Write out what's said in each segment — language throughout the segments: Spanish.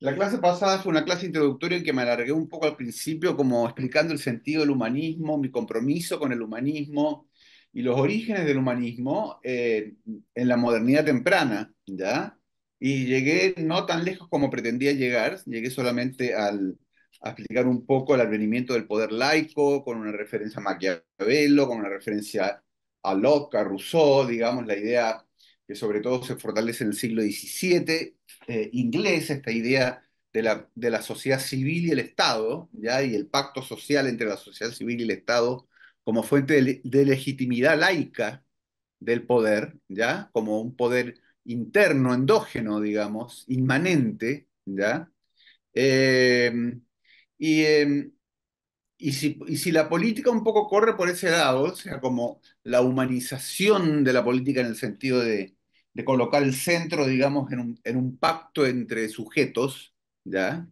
La clase pasada fue una clase introductoria en que me alargué un poco al principio, como explicando el sentido del humanismo, mi compromiso con el humanismo y los orígenes del humanismo eh, en la modernidad temprana, ¿ya? Y llegué no tan lejos como pretendía llegar, llegué solamente al, a explicar un poco el advenimiento del poder laico, con una referencia a Maquiavelo, con una referencia a Locke, a Rousseau, digamos, la idea que sobre todo se fortalece en el siglo XVII eh, inglés, esta idea de la, de la, sociedad civil y el Estado, ¿ya? y el pacto social entre la sociedad civil y el Estado como fuente de, legitimidad laica del poder, ¿ya? como un poder interno, endógeno, digamos, inmanente, ¿ya? Em, em, y, si, y, si, la política un poco corre por ese lado, o sea, como la humanización de la política en el sentido de, de colocar el centro, digamos, en un, pacto entre sujetos, ¿ya?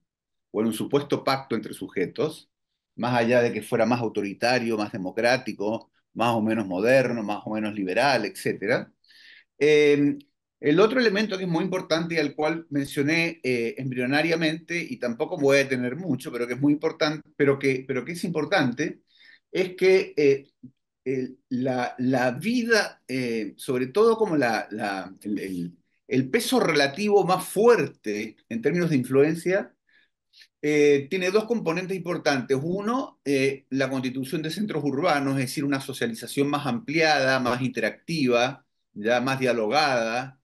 O en un supuesto pacto entre sujetos, más allá de que fuera más autoritario, más democrático, más o menos moderno, más o menos liberal, etc. Em, el otro elemento que es muy importante y al cual mencioné eh, embrionariamente, y tampoco voy a detener mucho, pero que es muy importante, pero que, pero que es importante, es que eh, la, vida, eh, sobre todo como la, el, peso relativo más fuerte en términos de influencia, eh, tiene dos componentes importantes. Uno, eh, la constitución de centros urbanos, es decir, una socialización más ampliada, más interactiva, ya más dialogada,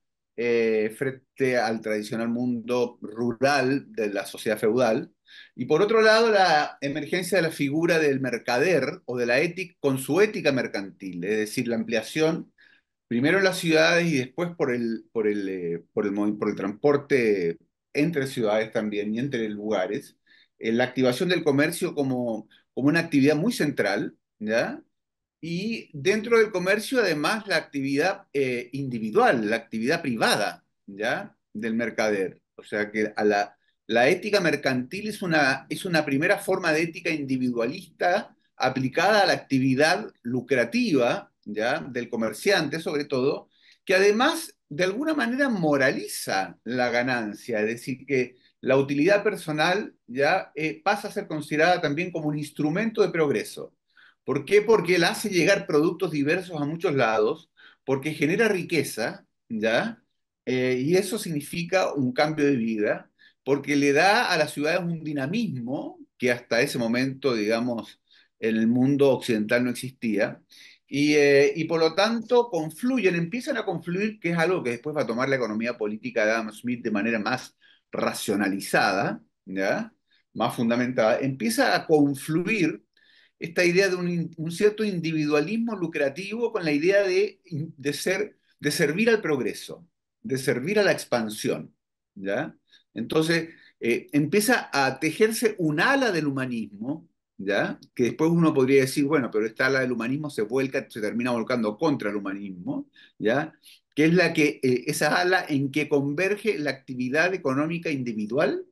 frente al tradicional mundo rural de la sociedad feudal. Y por otro lado, la emergencia de la figura del mercader o de la ética con su ética mercantil, es decir, la ampliación primero en las ciudades y después por el, por eh, por el, transporte entre ciudades también y entre lugares, eh, la activación del comercio como, como una actividad muy central, ¿ya? Y dentro del comercio, además, la actividad eh, individual, la actividad privada, ¿ya? Del mercader. O sea, que a la, la ética mercantil es una, es una primera forma de ética individualista aplicada a la actividad lucrativa ¿ya? del comerciante, sobre todo, que además de alguna manera moraliza la ganancia, es decir, que la utilidad personal ya eh, pasa a ser considerada también como un instrumento de progreso. ¿Por qué? Porque él hace llegar productos diversos a muchos lados, porque genera riqueza, ¿ya? Eh, y eso significa un cambio de vida, porque le da a las ciudades un dinamismo que hasta ese momento, digamos, en el mundo occidental no existía. Eh, y, por lo tanto confluyen, empiezan a confluir, que es algo que después va a tomar la economía política de Adam Smith de manera más racionalizada, ¿ya? más fundamentada, empieza a confluir esta idea de un, cierto individualismo lucrativo con la idea de, de, ser, de servir al progreso, de servir a la expansión. ¿ya? Entonces, eh, empieza a tejerse un ala del humanismo, ¿ya? Que después uno podría decir, bueno, pero esta ala del humanismo se vuelca, se termina volcando contra el humanismo, ¿ya? Que es la que, eh, esa ala en que converge la actividad económica individual,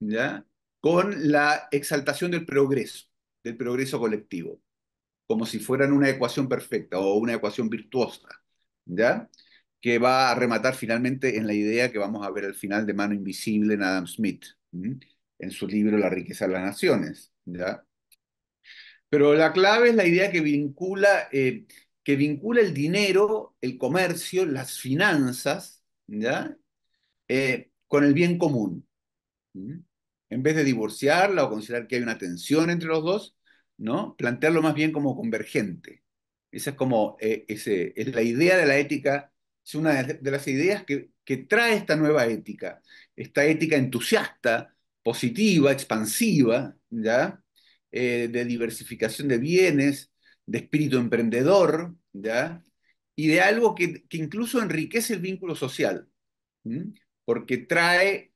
¿ya? Con la exaltación del progreso, del progreso colectivo, como si fueran una ecuación perfecta o una ecuación virtuosa, ¿ya? que va a rematar finalmente en la idea que vamos a ver al final de Mano Invisible en Adam Smith, en su libro La riqueza de las naciones. ¿ya? Pero la clave es la idea que vincula, eh, que vincula el dinero, el comercio, las finanzas, ¿ya? Eh, con el bien común. En vez de divorciarla o considerar que hay una tensión entre los dos, ¿no? plantearlo más bien como convergente. Esa es como eh, ese, es la idea de la ética es una de las ideas que, trae esta nueva ética, esta ética entusiasta, positiva, expansiva, ¿ya? Eh, de diversificación de bienes, de espíritu emprendedor, ¿ya? y de algo que, incluso enriquece el vínculo social, porque trae,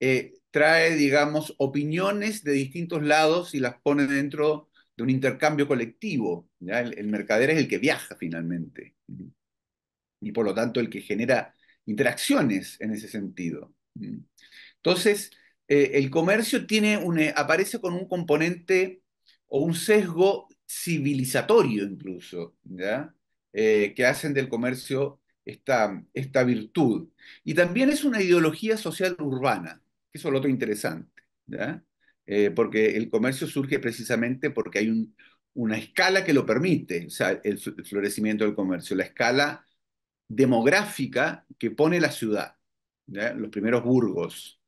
eh, trae, digamos, opiniones de distintos lados y las pone dentro de un intercambio colectivo. ¿ya? El, mercader es el que viaja finalmente y por lo tanto el que genera interacciones en ese sentido. Mm. Entonces, eh, el comercio tiene eh, aparece con un componente o un sesgo civilizatorio incluso, ¿ya? Eh, que hacen del comercio esta, esta virtud. Y también es una ideología social urbana, que es lo otro interesante, porque el comercio surge precisamente porque hay una escala que lo permite, o sea, el florecimiento del comercio, la escala demográfica que pone la ciudad, los primeros burgos.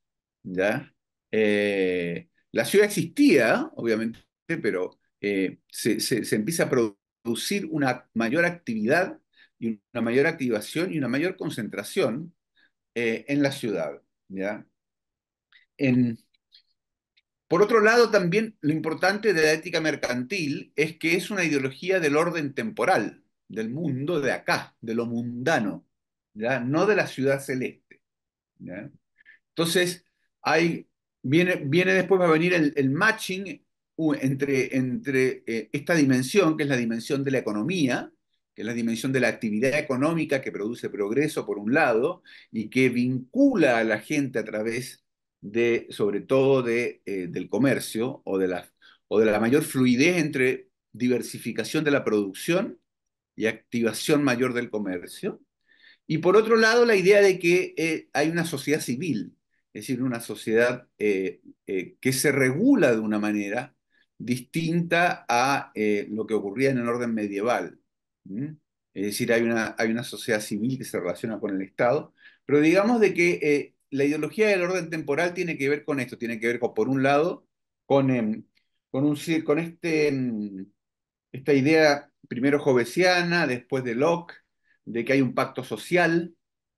¿ya? Eh, la ciudad existía, obviamente, pero eh, se, empieza a producir una mayor actividad y una mayor activación y una mayor concentración eh, en la ciudad. por otro lado, también lo importante de la ética mercantil es que es una ideología del orden temporal del mundo de acá, de lo mundano, ¿ya? no de la ciudad celeste. Entonces, hay, viene, viene después, va a venir el, matching entre, entre eh, esta dimensión, que es la dimensión de la economía, que es la dimensión de la actividad económica que produce progreso por un lado y que vincula a la gente a través de, sobre todo, de, eh, del comercio o de, la, o de la mayor fluidez entre diversificación de la producción y activación mayor del comercio. Y por otro lado, la idea de que eh, hay una sociedad civil, es decir, una sociedad eh, eh, que se regula de una manera distinta a lo que ocurría en el orden medieval. Es decir, hay una, hay una sociedad civil que se relaciona con el Estado, pero digamos de que la ideología del orden temporal tiene que ver con esto, tiene que ver con, por un lado, con, em, con, un, con este, em, esta idea primero jovesiana, después de Locke, de que hay un pacto social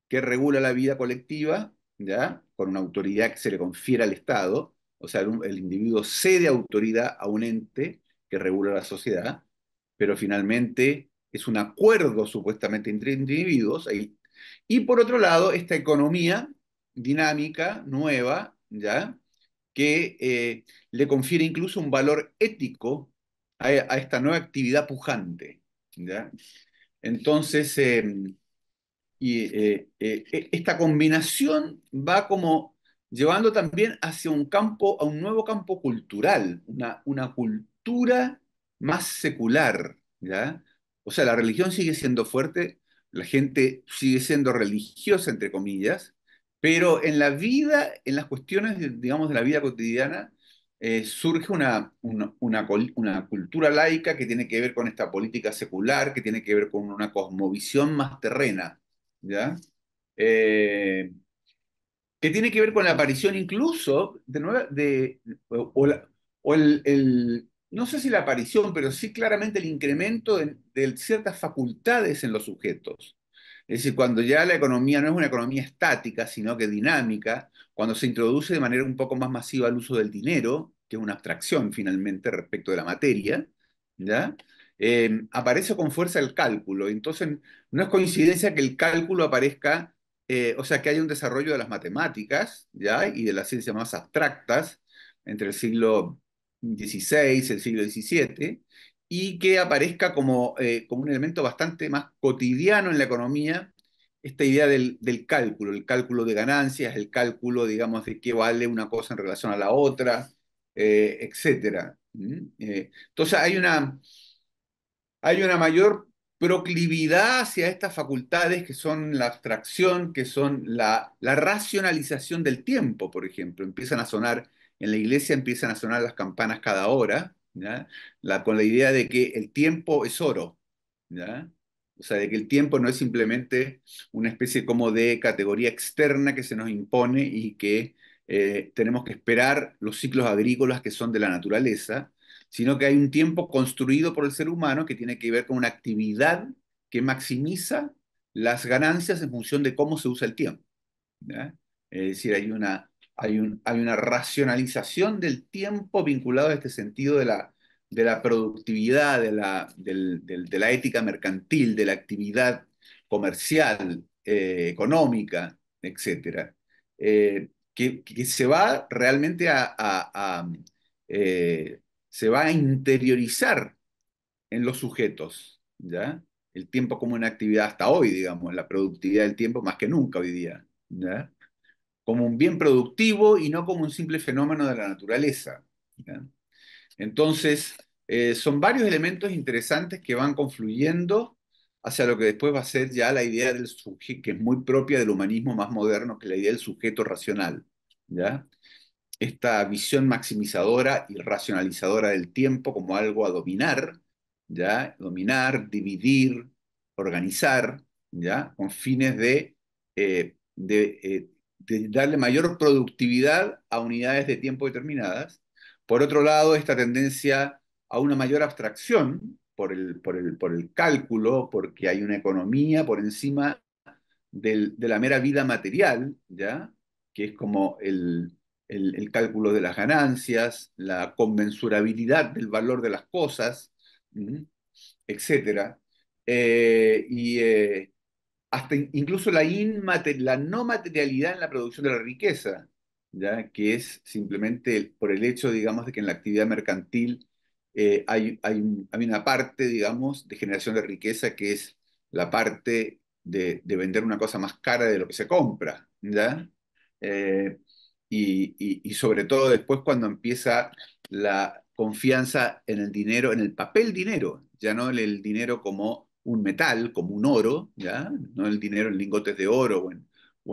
que regula la vida colectiva, ¿ya? con una autoridad que se le confiere al Estado, o sea, el, individuo cede autoridad a un ente que regula la sociedad, pero finalmente es un acuerdo supuestamente entre individuos. Y por otro lado, esta economía dinámica, nueva, ¿ya? que eh, le confiere incluso un valor ético a, esta nueva actividad pujante. Entonces, em, y, eh, eh, e, esta combinación va como llevando también hacia un campo, a un nuevo campo cultural, una, una cultura más secular, O sea, la religión sigue siendo fuerte, la gente sigue siendo religiosa, entre comillas, pero en la vida, en las cuestiones, digamos, de la vida cotidiana, eh, surge una, cultura laica que tiene que ver con esta política secular, que tiene que ver con una cosmovisión más terrena, eh, que tiene que ver con la aparición incluso de, de o, el, no sé si la aparición, pero sí claramente el incremento de ciertas facultades en los sujetos. Es decir, cuando ya la economía no es una economía estática, sino que dinámica, cuando se introduce de manera un poco más masiva el uso del dinero, que es una abstracción finalmente respecto de la materia, ¿ya? Em, aparece con fuerza el cálculo. Entonces, no es coincidencia que el cálculo aparezca, eh, o sea, que haya un desarrollo de las matemáticas, ¿ya? Y de las ciencias más abstractas entre el siglo XVI, y el siglo XVII, y que aparezca como, eh, como un elemento bastante más cotidiano en la economía, esta idea del, cálculo, el cálculo de ganancias, el cálculo, digamos, de qué vale una cosa en relación a la otra, eh, etc. Eh, entonces hay una, hay una mayor proclividad hacia estas facultades que son la abstracción, que son la, la, racionalización del tiempo, por ejemplo. Empiezan a sonar, en la iglesia empiezan a sonar las campanas cada hora, la, con la idea de que el tiempo es oro, ¿ya? O sea, de que el tiempo no es simplemente una especie como de categoría externa que se nos impone y que eh, tenemos que esperar los ciclos agrícolas que son de la naturaleza, sino que hay un tiempo construido por el ser humano que tiene que ver con una actividad que maximiza las ganancias en función de cómo se usa el tiempo. Es decir, hay una hay, una racionalización del tiempo vinculado a este sentido de la, de la productividad, de la, de la ética mercantil, de la actividad comercial, eh, económica, etc. Eh, que, se va realmente a, eh, se va a interiorizar en los sujetos, ¿ya? El tiempo como una actividad hasta hoy, digamos, la productividad del tiempo más que nunca hoy día, ¿ya? como un bien productivo y no como un simple fenómeno de la naturaleza. Entonces, eh, son varios elementos interesantes que van confluyendo hacia lo que después va a ser ya la idea del sujeto, que es muy propia del humanismo más moderno, que es la idea del sujeto racional. ¿ya? Esta visión maximizadora y racionalizadora del tiempo como algo a dominar, ¿ya? dominar, dividir, organizar, ¿ya? con fines de, eh, eh, de darle mayor productividad a unidades de tiempo determinadas. Por otro lado, esta tendencia a una mayor abstracción por el, por el, por el cálculo, porque hay una economía por encima de la mera vida material, ¿ya? que es como el, el, cálculo de las ganancias, la conmensurabilidad del valor de las cosas, etc. Eh, y, eh, hasta incluso la, no materialidad en la producción de la riqueza, ¿ya? que es simplemente por el hecho, digamos, de que en la actividad mercantil eh, hay, hay, una parte, digamos, de generación de riqueza que es la parte de, vender una cosa más cara de lo que se compra, ¿ya? Eh, y, y, sobre todo después cuando empieza la confianza en el dinero, en el papel dinero, ya no en el dinero como un metal, como un oro, ¿ya? no el dinero en lingotes de oro o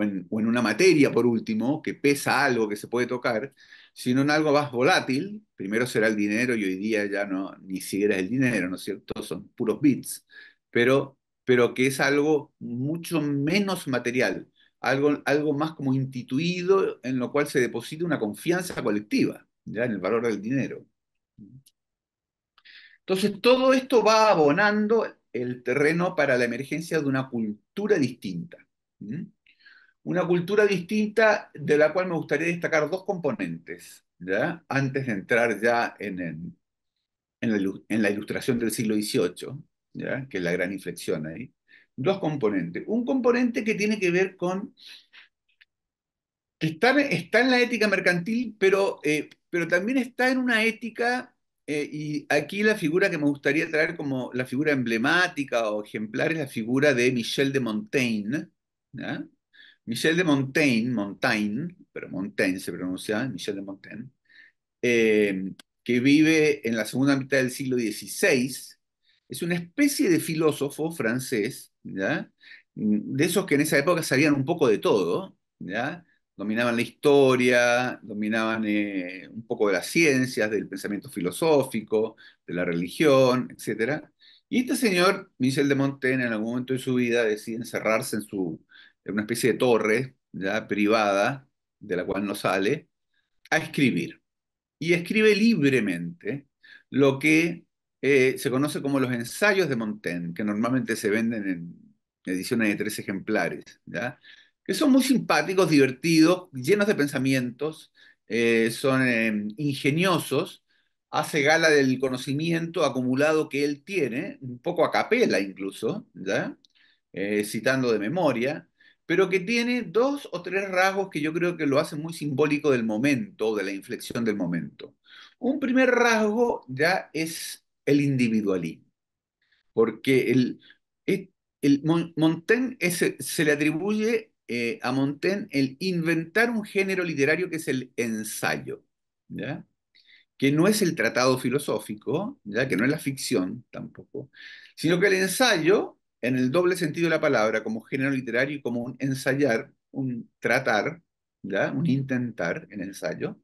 en, una materia, por último, que pesa algo que se puede tocar, sino en algo más volátil. Primero será el dinero y hoy día ya no, ni siquiera es el dinero, ¿no es cierto? Son puros bits, pero, pero que es algo mucho menos material, algo, algo más como instituido en lo cual se deposita una confianza colectiva, ya en el valor del dinero. Entonces todo esto va abonando el terreno para la emergencia de una cultura distinta. Una cultura distinta de la cual me gustaría destacar dos componentes, ¿ya? antes de entrar ya en, en, la, ilustración del siglo XVIII, ¿ya? que es la gran inflexión ahí. Dos componentes. Un componente que tiene que ver con... que está, en la ética mercantil, pero, eh, pero también está en una ética eh, y aquí la figura que me gustaría traer como la figura emblemática o ejemplar es la figura de Michel de Montaigne. Michel de Montaigne, Montaigne, pero Montaigne se pronuncia, Michel de Montaigne, eh, que vive en la segunda mitad del siglo XVI, es una especie de filósofo francés, de esos que en esa época sabían un poco de todo, ¿ya? dominaban la historia, dominaban eh, un poco de las ciencias, del pensamiento filosófico, de la religión, etc. Y este señor, Michel de Montaigne, en algún momento de su vida decide encerrarse en, su, en una especie de torre ya privada, de la cual no sale, a escribir. Y escribe libremente lo que eh, se conoce como los ensayos de Montaigne, que normalmente se venden en ediciones de tres ejemplares. ¿ya? que son muy simpáticos, divertidos, llenos de pensamientos, eh, son em, ingeniosos, hace gala del conocimiento acumulado que él tiene, un poco a capela incluso, ¿ya? Eh, citando de memoria, pero que tiene dos o tres rasgos que yo creo que lo hacen muy simbólico del momento, de la inflexión del momento. Un primer rasgo ya es el individualismo, porque el, e, el, Montaigne se le atribuye eh, a Montaigne el inventar un género literario que es el ensayo, que no es el tratado filosófico, ¿ya? que no es la ficción tampoco, sino que el ensayo, en el doble sentido de la palabra, como género literario y como un ensayar, un tratar, ¿ya? un intentar en ensayo,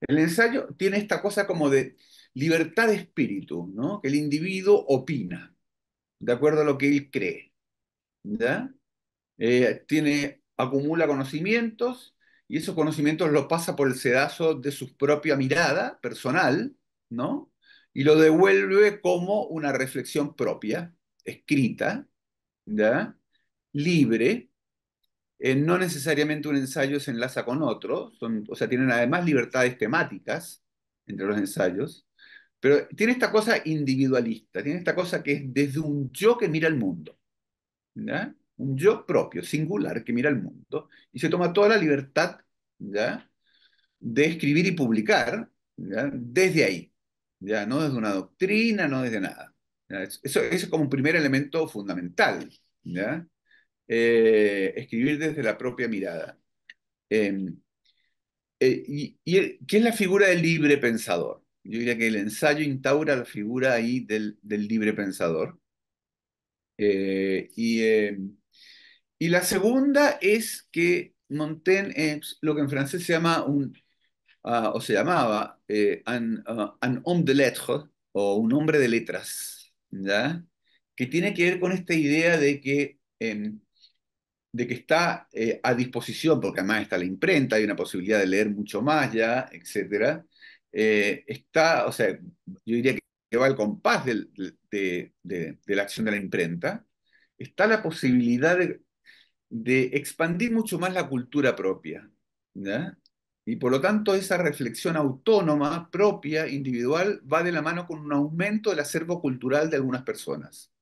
el ensayo tiene esta cosa como de libertad de espíritu, ¿no? que el individuo opina de acuerdo a lo que él cree. ¿ya? Eh, tiene, acumula conocimientos y esos conocimientos los pasa por el sedazo de su propia mirada personal, ¿no? Y lo devuelve como una reflexión propia, escrita, ¿ya? libre, eh, no necesariamente un ensayo se enlaza con otro, son, o sea, tienen además libertades temáticas entre los ensayos, pero tiene esta cosa individualista, tiene esta cosa que es desde un yo que mira el mundo. ¿ya? un yo propio, singular, que mira el mundo, y se toma toda la libertad ¿ya? de escribir y publicar desde ahí, ¿ya? no desde una doctrina, no desde nada. Eso, es como un primer elemento fundamental, eh, escribir desde la propia mirada. Em, eh, y, ¿Qué es la figura del libre pensador? Yo diría que el ensayo instaura la figura ahí del, del libre pensador. Eh, y em, y la segunda es que Montaigne es eh, lo que en francés se llama un, ah, o se llamaba, eh, ah, un, homme de lettres, o un hombre de letras, ¿ya? que tiene que ver con esta idea de que, em, de que está eh, a disposición, porque además está la imprenta, hay una posibilidad de leer mucho más ya, etc. está, o sea, yo diría que va al compás de, de, la acción de la imprenta, está la posibilidad de, de expandir mucho más la cultura propia. Y por lo tanto, esa reflexión autónoma, propia, individual, va de la mano con un aumento del acervo cultural de algunas personas.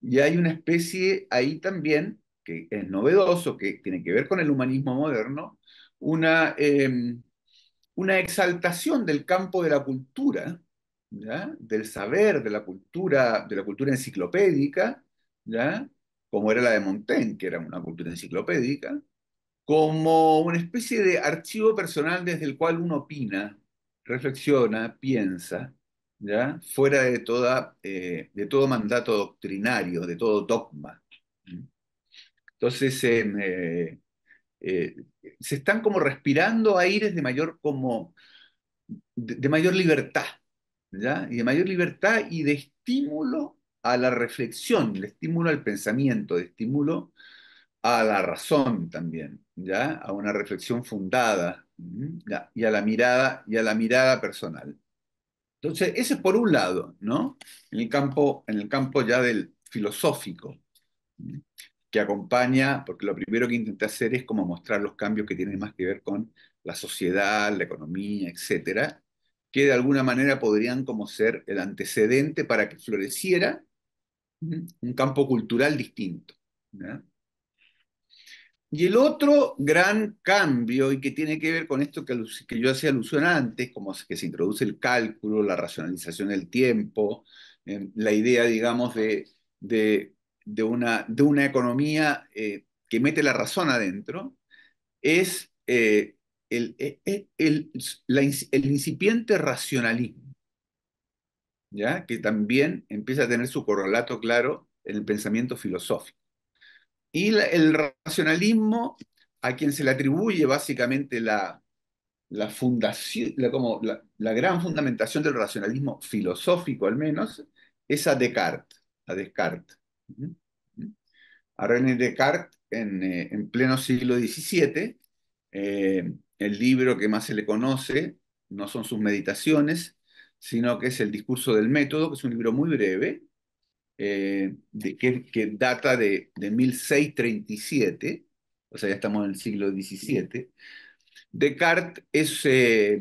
Y hay una especie ahí también, que es novedoso, que tiene que ver con el humanismo moderno, una, em, una exaltación del campo de la cultura, del saber, de la cultura, de la cultura enciclopédica, ¿ya? como era la de Montaigne, que era una cultura enciclopédica, como una especie de archivo personal desde el cual uno opina, reflexiona, piensa, ¿ya? fuera de, toda, eh, de todo mandato doctrinario, de todo dogma. Entonces, em, eh, eh, se están como respirando aires de mayor, como, mayor libertad, ¿ya? y de mayor libertad y de estímulo a la reflexión, el estímulo al pensamiento, el estímulo a la razón también, ¿ya? A una reflexión fundada, Y a la mirada, y a la mirada personal. Entonces, ese es por un lado, ¿no? En el campo, en el campo ya del filosófico, que acompaña, porque lo primero que intenté hacer es como mostrar los cambios que tienen más que ver con la sociedad, la economía, etcétera, que de alguna manera podrían como ser el antecedente para que floreciera un campo cultural distinto. Y el otro gran cambio, y que tiene que ver con esto que, que yo hacía alusión antes, como que se introduce el cálculo, la racionalización del tiempo, eh, la idea, digamos, de, una, de una, economía eh, que mete la razón adentro, es eh, el, el incipiente racionalismo que también empieza a tener su correlato claro en el pensamiento filosófico. Y el racionalismo, a quien se le atribuye básicamente la, fundación, como la, gran fundamentación del racionalismo filosófico al menos, es a Descartes. A Descartes. A René Descartes, en, eh, pleno siglo XVII, eh, el libro que más se le conoce no son sus meditaciones, sino que es El discurso del método, que es un libro muy breve, eh, de, que, data de, 1637, o sea, ya estamos en el siglo XVII. Descartes es, eh,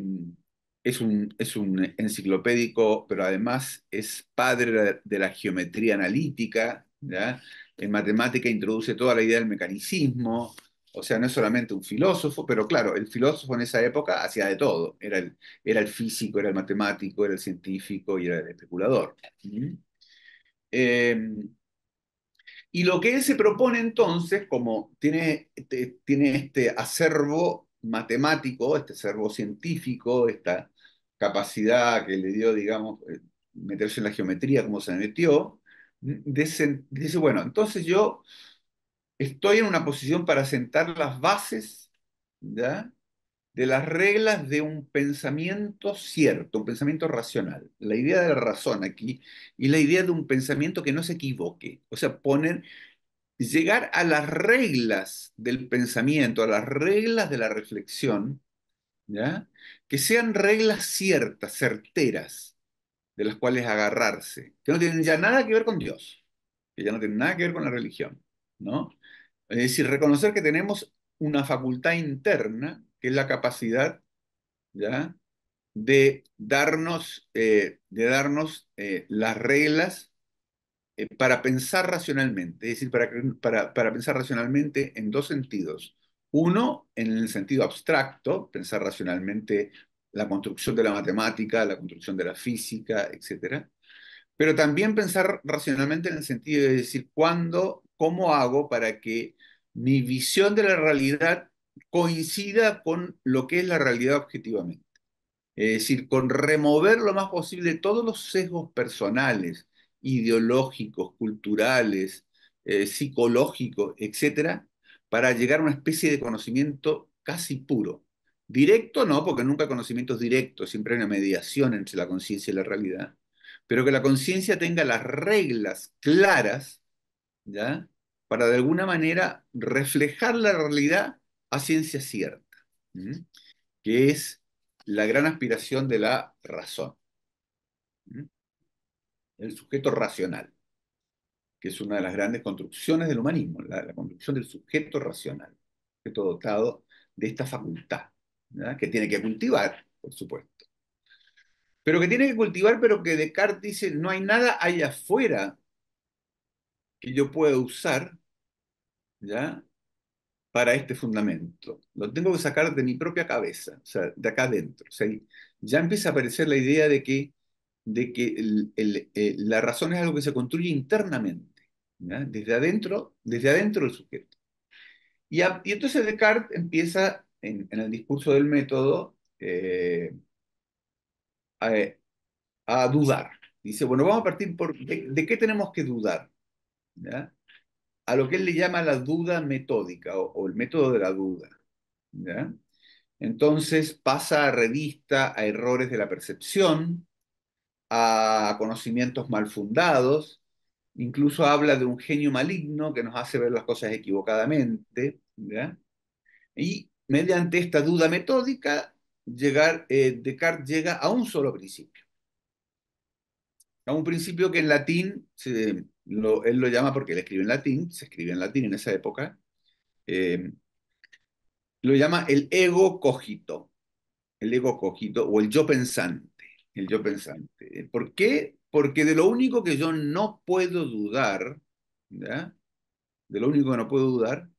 es, un, es un enciclopédico, pero además es padre de la geometría analítica, en matemática introduce toda la idea del mecanicismo, o sea, no es solamente un filósofo, pero claro, el filósofo en esa época hacía de todo. Era el, físico, era el matemático, era el científico y era el especulador. Eh, y lo que él se propone entonces, como tiene, este acervo matemático, este acervo científico, esta capacidad que le dio, digamos, eh, meterse en la geometría como se metió, mm, dice bueno, entonces yo estoy en una posición para sentar las bases de las reglas de un pensamiento cierto, un pensamiento racional. La idea de la razón aquí y la idea de un pensamiento que no se equivoque. O sea, poner, llegar a las reglas del pensamiento, a las reglas de la reflexión, ¿ya? que sean reglas ciertas, certeras, de las cuales agarrarse, que no tienen ya nada que ver con Dios, que ya no tienen nada que ver con la religión, ¿no? Es decir, reconocer que tenemos una facultad interna, que es la capacidad ¿ya? de darnos, eh, de darnos eh, las reglas eh, para pensar racionalmente, es decir, para, para, para pensar racionalmente en dos sentidos. Uno, en el sentido abstracto, pensar racionalmente la construcción de la matemática, la construcción de la física, etc. Pero también pensar racionalmente en el sentido de decir cuándo ¿Cómo hago para que mi visión de la realidad coincida con lo que es la realidad objetivamente? Es decir, con remover lo más posible todos los sesgos personales, ideológicos, culturales, eh, psicológicos, etcétera, para llegar a una especie de conocimiento casi puro. Directo no, porque nunca hay conocimientos directos, siempre hay una mediación entre la conciencia y la realidad, pero que la conciencia tenga las reglas claras ¿ya? Para de alguna manera reflejar la realidad a ciencia cierta, que es la gran aspiración de la razón. El sujeto racional, que es una de las grandes construcciones del humanismo, la, construcción del sujeto racional, sujeto dotado de esta facultad, que tiene que cultivar, por supuesto. Pero que tiene que cultivar, pero que Descartes dice, no hay nada allá afuera que yo pueda usar, ¿ya? Para este fundamento. Lo tengo que sacar de mi propia cabeza, de acá adentro. ya empieza a aparecer la idea de que, de que eh, la razón es algo que se construye internamente, desde adentro, desde adentro del sujeto. Y, entonces Descartes empieza en, el discurso del método eh, a, dudar. Dice, bueno, vamos a partir de qué tenemos que dudar a lo que él le llama la duda metódica o, el método de la duda. Entonces pasa a revista a errores de la percepción, a conocimientos mal fundados, incluso habla de un genio maligno que nos hace ver las cosas equivocadamente, y mediante esta duda metódica, llegar, eh, Descartes llega a un solo principio, a un principio que en latín se, él lo llama porque él escribe en latín, se escribe en latín en esa época, eh, lo llama el ego cogito, el ego cogito o el yo pensante, el yo pensante. ¿Por qué? Porque de lo único que yo no puedo dudar, de lo único que no puedo dudar,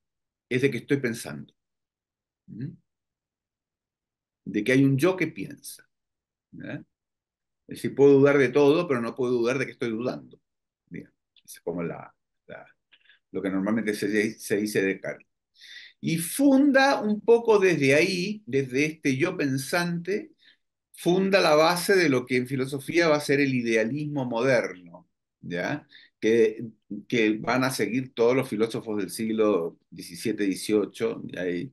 es de que estoy pensando. De que hay un yo que piensa. Es decir, puedo dudar de todo, pero no puedo dudar de que estoy dudando es como la, lo que normalmente se, dice de Kant. Y funda un poco desde ahí, desde este yo pensante, funda la base de lo que en filosofía va a ser el idealismo moderno, ¿ya? Que, que van a seguir todos los filósofos del siglo XVII-XVIII, y ahí,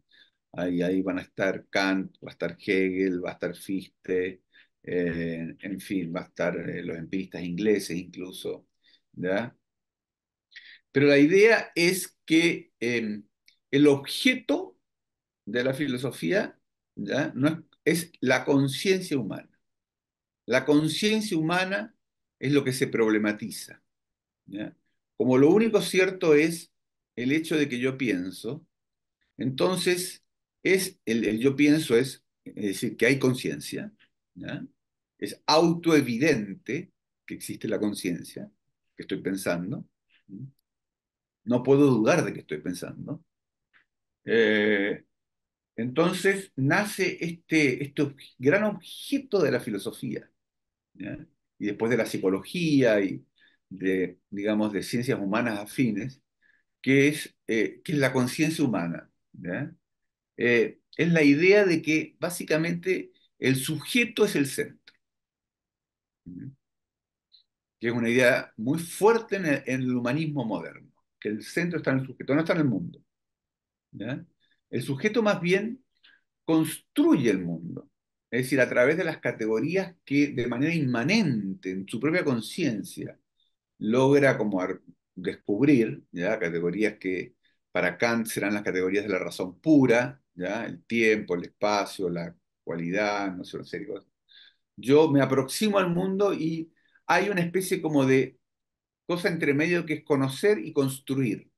ahí, ahí, van a estar Kant, va a estar Hegel, va a estar Fichte, eh, en fin, va a estar eh, los empiristas ingleses incluso, ¿ya? Pero la idea es que em, el objeto de la filosofía ¿ya? es, la conciencia humana. La conciencia humana es lo que se problematiza. Como lo único cierto es el hecho de que yo pienso, entonces es el, yo pienso es, decir que hay conciencia, es autoevidente que existe la conciencia, que estoy pensando. No puedo dudar de que estoy pensando. Eh, entonces nace este, este, gran objeto de la filosofía, y después de la psicología y de, digamos, de ciencias humanas afines, que es, eh, la conciencia humana. Eh, es la idea de que básicamente el sujeto es el centro que es una idea muy fuerte en el, humanismo moderno, que el centro está en el sujeto, no está en el mundo. El sujeto más bien construye el mundo, es decir, a través de las categorías que de manera inmanente en su propia conciencia logra como descubrir, ¿ya? categorías que para Kant serán las categorías de la razón pura, ¿ya? el tiempo, el espacio, la cualidad, no sé, no Yo me aproximo al mundo y hay una especie como de cosa entre medio que es conocer y construir,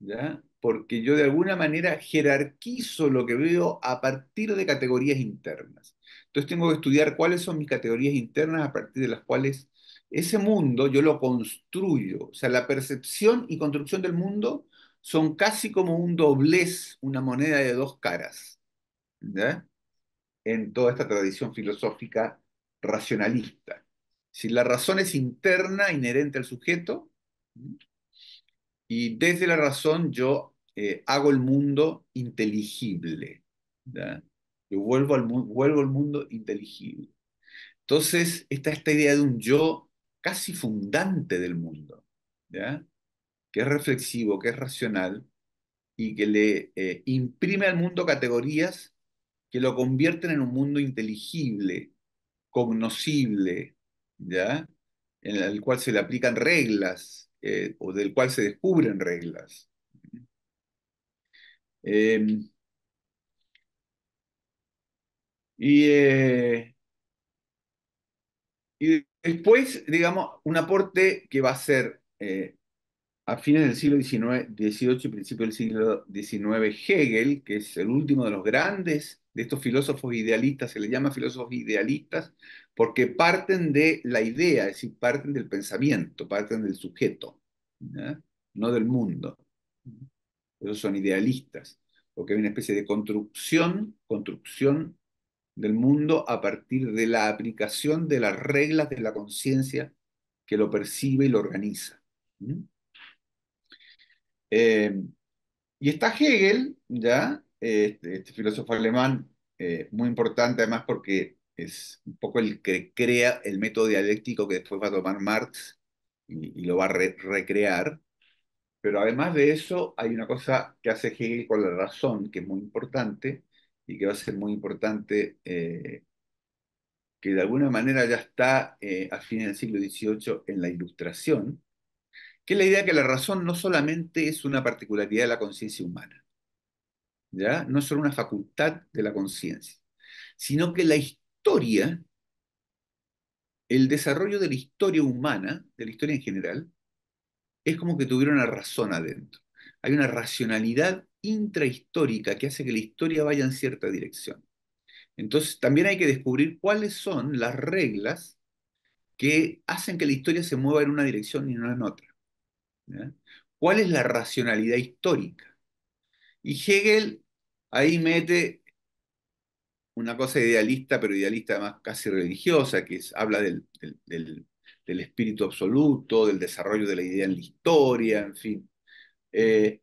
¿ya? Porque yo de alguna manera jerarquizo lo que veo a partir de categorías internas. Entonces tengo que estudiar cuáles son mis categorías internas a partir de las cuales ese mundo yo lo construyo. O sea, la percepción y construcción del mundo son casi como un doblez, una moneda de dos caras, en toda esta tradición filosófica racionalista. Si la razón es interna, inherente al sujeto, y desde la razón yo eh, hago el mundo inteligible. Yo vuelvo al, vuelvo mundo inteligible. Entonces, está esta idea de un yo casi fundante del mundo, que es reflexivo, que es racional y que le eh, imprime al mundo categorías que lo convierten en un mundo inteligible, cognoscible, ¿ya? En el cual se le aplican reglas eh, o del cual se descubren reglas. Em, y, eh, y, después, digamos, un aporte que va a ser eh, a fines del siglo XIX, XVIII y principios del siglo XIX Hegel, que es el último de los grandes de estos filósofos idealistas, se les llama filósofos idealistas, porque parten de la idea, es decir, parten del pensamiento, parten del sujeto, ¿no? del mundo. Esos son idealistas, porque hay una especie de construcción, construcción del mundo a partir de la aplicación de las reglas de la conciencia que lo percibe y lo organiza. Eh, y está Hegel, ¿ya? Este, este, filósofo alemán, eh, muy importante además porque es un poco el que crea el método dialéctico que después va a tomar Marx y, lo va a recrear. Pero además de eso, hay una cosa que hace Hegel con la razón, que es muy importante y que va a ser muy importante, eh, que de alguna manera ya está eh, a fines del siglo XVIII en la ilustración, que es la idea que la razón no solamente es una particularidad de la conciencia humana, no es solo una facultad de la conciencia, sino que la historia, el desarrollo de la historia humana, de la historia en general, es como que tuviera una razón adentro. Hay una racionalidad intrahistórica que hace que la historia vaya en cierta dirección. Entonces, también hay que descubrir cuáles son las reglas que hacen que la historia se mueva en una dirección y no en otra. ¿Cuál es la racionalidad histórica? Y Hegel ahí mete una cosa idealista, pero idealista además casi religiosa, que habla del, espíritu absoluto, del desarrollo de la idea en la historia, en fin. Eh,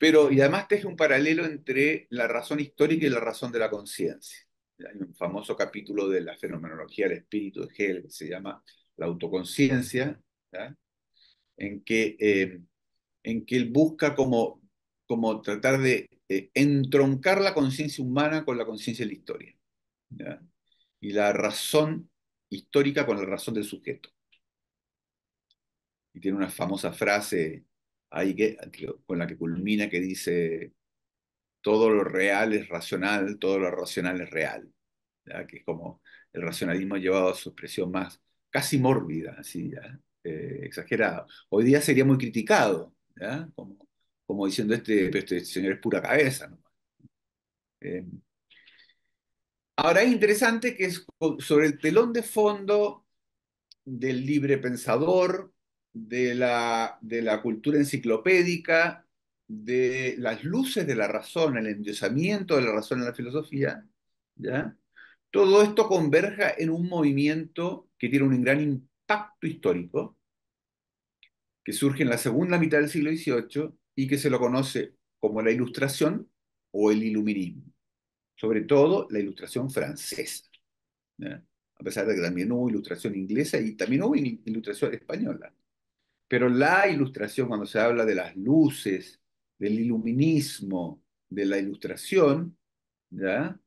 pero, y además teje un paralelo entre la razón histórica y la razón de la conciencia. Hay un famoso capítulo de la fenomenología del espíritu de Hegel que se llama La autoconciencia, en que, eh, en que él busca como como tratar de eh, entroncar la conciencia humana con la conciencia de la historia. Y la razón histórica con la razón del sujeto. Y tiene una famosa frase ahí que, con la que culmina que dice, todo lo real es racional, todo lo racional es real. Que es como el racionalismo llevado a su expresión más casi mórbida, así, ¿ya? Eh, exagerada. Hoy día sería muy criticado, Como como diciendo, este, este, señor es pura cabeza. Em, ahora es interesante que sobre el telón de fondo del libre pensador, de la, cultura enciclopédica, de las luces de la razón, el endiosamiento de la razón en la filosofía, ¿ya? todo esto converja en un movimiento que tiene un gran impacto histórico, que surge en la segunda mitad del siglo XVIII y que se lo conoce como la ilustración o el iluminismo, sobre todo la ilustración francesa, a pesar de que también hubo ilustración inglesa y también hubo ilustración española. Pero la ilustración, cuando se habla de las luces, del iluminismo, de la ilustración, ¿ya?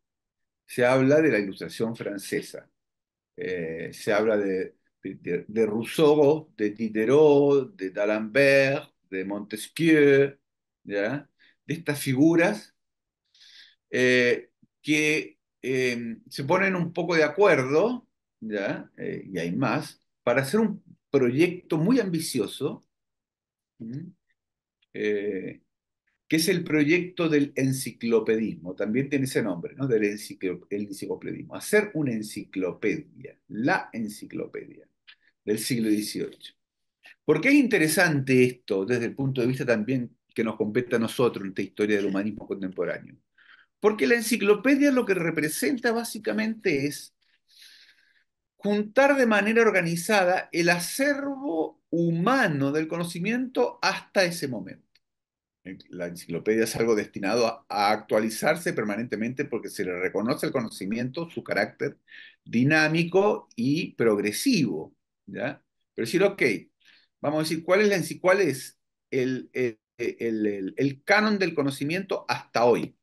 se habla de la ilustración francesa. Eh, se habla de, de, Rousseau, de Diderot, de D'Alembert, de Montesquieu, ¿ya? de estas figuras eh, que em, se ponen un poco de acuerdo, ¿ya? Eh, y hay más, para hacer un proyecto muy ambicioso, eh, que es el proyecto del enciclopedismo, también tiene ese nombre, ¿no? del el enciclopedismo, hacer una enciclopedia, la enciclopedia del siglo XVIII. Porque es interesante esto desde el punto de vista también que nos compete a nosotros en esta historia del humanismo contemporáneo. Porque la enciclopedia lo que representa básicamente es juntar de manera organizada el acervo humano del conocimiento hasta ese momento. La enciclopedia es algo destinado a, actualizarse permanentemente porque se le reconoce el conocimiento, su carácter dinámico y progresivo. ¿ya? Pero decir, ok, vamos a decir, cuál es, la, cuál es el, el, canon del conocimiento hasta hoy.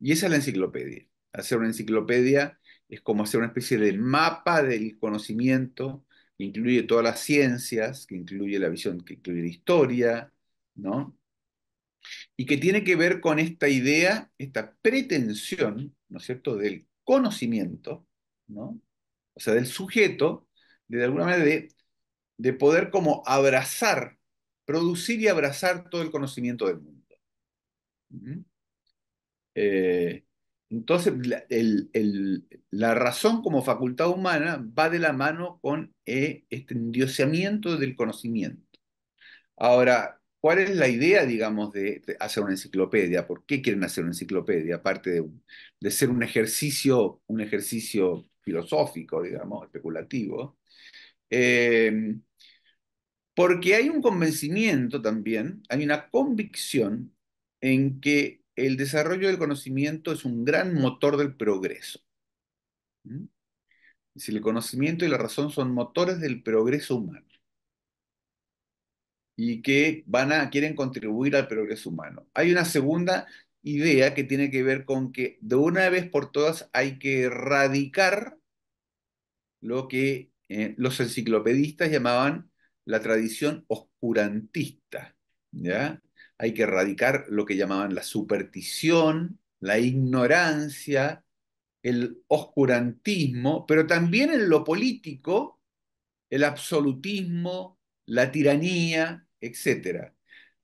Y esa es la enciclopedia. Hacer una enciclopedia es como hacer una especie de mapa del conocimiento que incluye todas las ciencias, que incluye la visión, que incluye la historia, ¿no? Y que tiene que ver con esta idea, esta pretensión, ¿no es cierto?, del conocimiento, ¿no? O sea, del sujeto de, alguna manera, de, poder como abrazar, producir y abrazar todo el conocimiento del mundo. Eh, entonces, la, razón como facultad humana va de la mano con eh, este endioseamiento del conocimiento. Ahora, ¿cuál es la idea, digamos, de, hacer una enciclopedia? ¿Por qué quieren hacer una enciclopedia? Aparte de, de ser un ejercicio, un ejercicio filosófico, digamos, especulativo, Em, porque hay un convencimiento también, hay una convicción en que el desarrollo del conocimiento es un gran motor del progreso. ¿Mm? Si el conocimiento y la razón son motores del progreso humano y que van a, quieren contribuir al progreso humano. Hay una segunda idea que tiene que ver con que de una vez por todas hay que erradicar lo que eh, los enciclopedistas llamaban la tradición oscurantista. ¿ya? Hay que erradicar lo que llamaban la superstición, la ignorancia, el oscurantismo, pero también en lo político, el absolutismo, la tiranía, etc.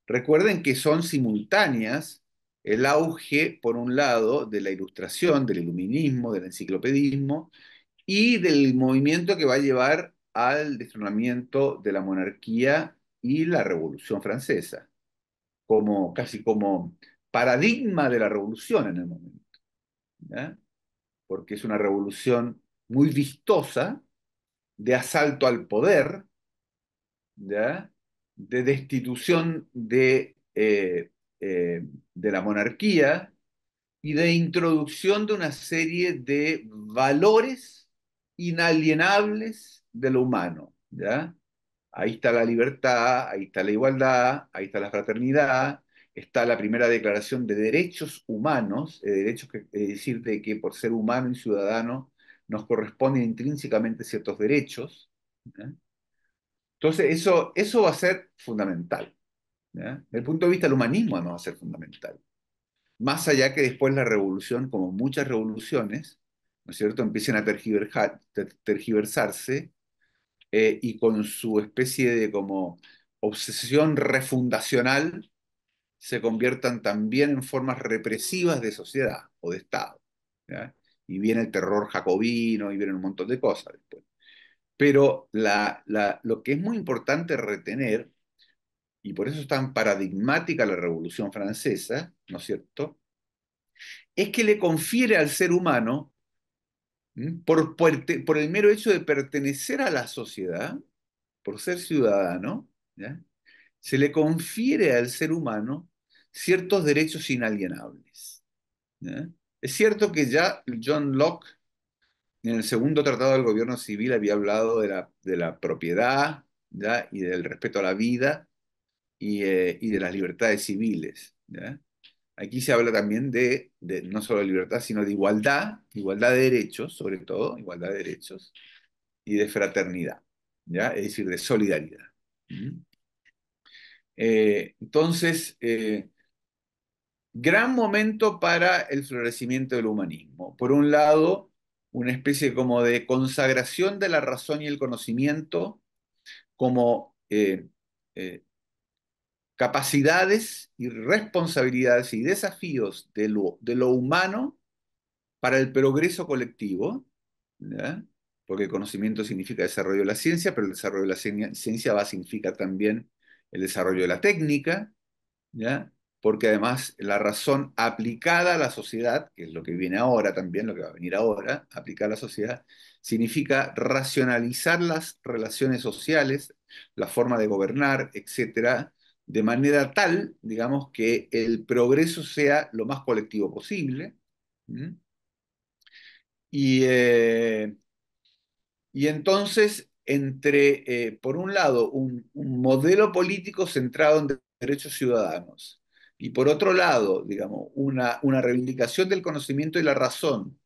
Recuerden que son simultáneas el auge, por un lado, de la ilustración, del iluminismo, del enciclopedismo, y del movimiento que va a llevar al destronamiento de la monarquía y la Revolución Francesa, como, casi como paradigma de la revolución en el momento, porque es una revolución muy vistosa de asalto al poder, de destitución de, eh, eh, de la monarquía y de introducción de una serie de valores inalienables de lo humano, ¿ya? Ahí está la libertad, ahí está la igualdad, ahí está la fraternidad, está la primera declaración de derechos humanos, de derechos que, decir que por ser humano y ciudadano nos corresponden intrínsecamente ciertos derechos. Entonces, eso, eso va a ser fundamental. Desde el punto de vista del humanismo, no va a ser fundamental. Más allá que después la revolución, como muchas revoluciones, ¿no cierto?, empiecen a tergiversarse eh, y con su especie de como obsesión refundacional se conviertan también en formas represivas de sociedad o de Estado. Y viene el terror jacobino y vienen un montón de cosas después. Pero lo que es muy importante retener, y por eso es tan paradigmática la Revolución Francesa, ¿no es cierto? Es que le confiere al ser humano por, el mero hecho de pertenecer a la sociedad, por ser ciudadano, se le confiere al ser humano ciertos derechos inalienables. Es cierto que ya John Locke, en el segundo tratado del gobierno civil, había hablado de la, propiedad y del respeto a la vida y, eh, de las libertades civiles. Aquí se habla también de, no solo de libertad, sino de igualdad, igualdad de derechos, sobre todo, igualdad de derechos, y de fraternidad, ¿ya? es decir, de solidaridad. Mm. Eh, entonces, eh, gran momento para el florecimiento del humanismo. Por un lado, una especie como de consagración de la razón y el conocimiento como eh, capacidades y responsabilidades y desafíos de lo, humano para el progreso colectivo, porque el conocimiento significa desarrollo de la ciencia, pero el desarrollo de la ciencia va significa también el desarrollo de la técnica, porque además la razón aplicada a la sociedad, que es lo que viene ahora también, lo que va a venir ahora, aplicar a la sociedad, significa racionalizar las relaciones sociales, la forma de gobernar, etcétera, de manera tal, digamos, que el progreso sea lo más colectivo posible. Y, eh, y, entonces, entre, eh, por un lado, un, modelo político centrado en derechos ciudadanos, y por otro lado, digamos, una, reivindicación del conocimiento y la razón,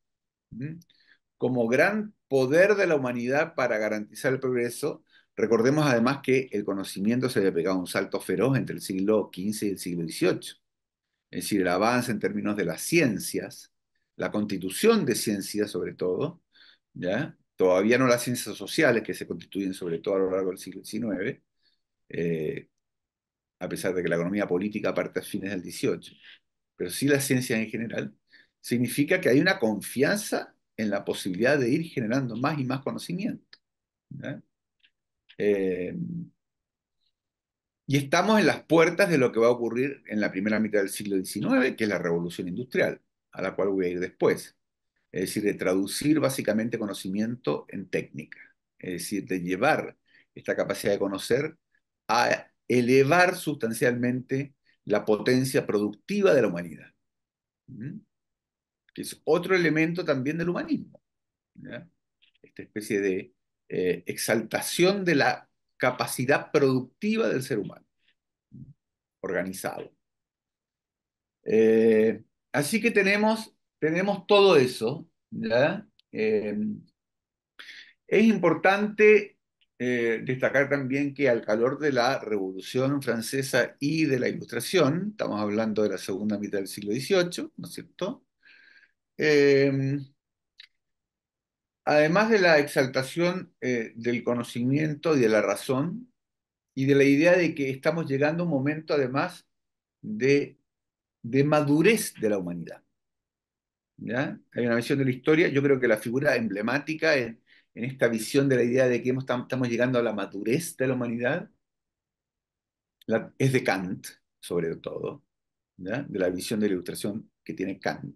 como gran poder de la humanidad para garantizar el progreso, Recordemos además que el conocimiento se había pegado un salto feroz entre el siglo XV y el siglo XVIII. Es decir, el avance en términos de las ciencias, la constitución de ciencias sobre todo, ¿ya? todavía no las ciencias sociales que se constituyen sobre todo a lo largo del siglo XIX, eh, a pesar de que la economía política parte a fines del XVIII, pero sí las ciencias en general, significa que hay una confianza en la posibilidad de ir generando más y más conocimiento. ¿ya? Eh, y estamos en las puertas de lo que va a ocurrir en la primera mitad del siglo XIX, que es la revolución industrial, a la cual voy a ir después. Es decir, de traducir básicamente conocimiento en técnica. Es decir, de llevar esta capacidad de conocer a elevar sustancialmente la potencia productiva de la humanidad. Que es otro elemento también del humanismo. Esta especie de eh, exaltación de la capacidad productiva del ser humano, organizado. Eh, así que tenemos, tenemos todo eso. Em, es importante eh, destacar también que al calor de la Revolución Francesa y de la Ilustración, estamos hablando de la segunda mitad del siglo XVIII, ¿no es cierto? Em, además de la exaltación eh, del conocimiento y de la razón, y de la idea de que estamos llegando a un momento además de, de madurez de la humanidad. ¿Ya? Hay una visión de la historia, yo creo que la figura emblemática en, esta visión de la idea de que estamos llegando a la madurez de la humanidad es de Kant, sobre todo, de la visión de la ilustración que tiene Kant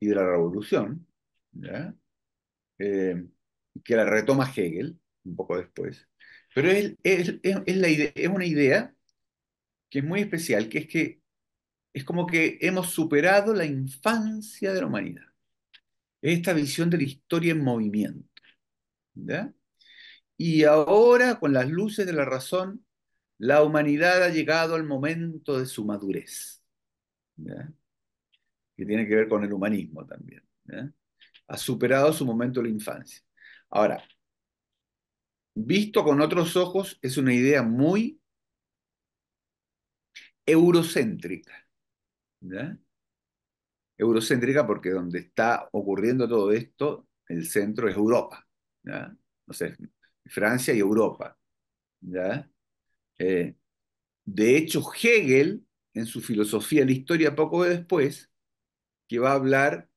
y de la revolución. ¿ya? Eh, que la retoma Hegel un poco después. Pero es, es, una idea que es muy especial, que es que es como que hemos superado la infancia de la humanidad. esta visión de la historia en movimiento. Y ahora, con las luces de la razón, la humanidad ha llegado al momento de su madurez, que tiene que ver con el humanismo también ha superado su momento de la infancia. Ahora, visto con otros ojos, es una idea muy eurocéntrica. Eurocéntrica porque donde está ocurriendo todo esto, el centro es Europa. O Francia y Europa. Eh, de hecho, Hegel, en su filosofía de la historia, poco después, que va a hablar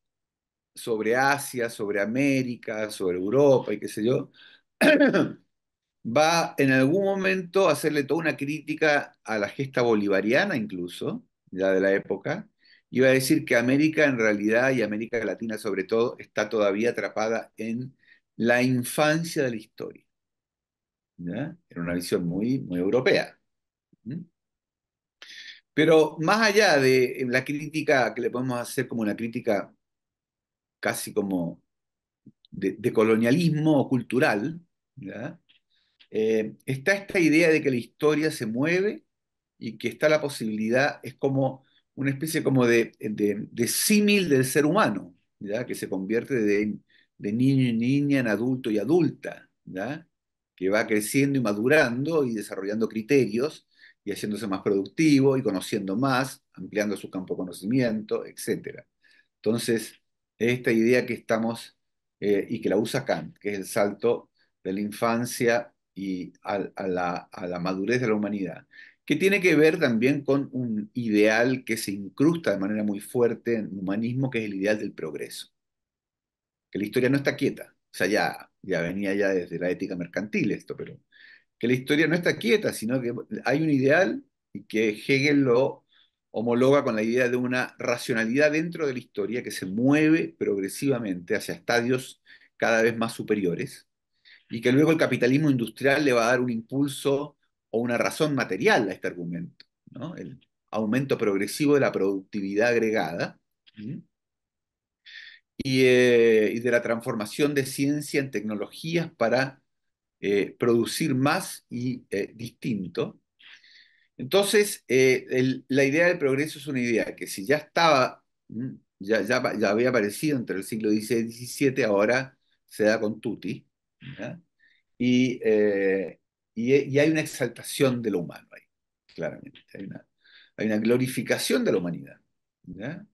sobre Asia, sobre América, sobre Europa y qué sé yo, va en algún momento a hacerle toda una crítica a la gesta bolivariana incluso, ya de la época, y va a decir que América en realidad y América Latina sobre todo está todavía atrapada en la infancia de la historia. Era una visión muy, muy europea. Pero más allá de la crítica que le podemos hacer como una crítica casi como de, colonialismo cultural, eh, está esta idea de que la historia se mueve y que está la posibilidad, es como una especie como de, símil del ser humano, que se convierte de, niño y niña en adulto y adulta, que va creciendo y madurando y desarrollando criterios y haciéndose más productivo y conociendo más, ampliando su campo de conocimiento, etc. Entonces, esta idea que estamos eh, y que la usa Kant, que es el salto de la infancia y a, la, a, la, madurez de la humanidad, que tiene que ver también con un ideal que se incrusta de manera muy fuerte en el humanismo, que es el ideal del progreso. Que la historia no está quieta, o sea, ya, ya venía ya desde la ética mercantil esto, pero que la historia no está quieta, sino que hay un ideal y que Hegel lo homologa con la idea de una racionalidad dentro de la historia que se mueve progresivamente hacia estadios cada vez más superiores y que luego el capitalismo industrial le va a dar un impulso o una razón material a este argumento, el aumento progresivo de la productividad agregada eh, y, de la transformación de ciencia en tecnologías para eh, producir más y eh, distinto, entonces, eh, la idea del progreso es una idea que si ya estaba, ya, había aparecido entre el siglo XVI y XVII, ahora se da con tutti, y, eh, eh, y, hay una exaltación de lo humano ahí, claramente. Hay una, glorificación de la humanidad, ¿ya?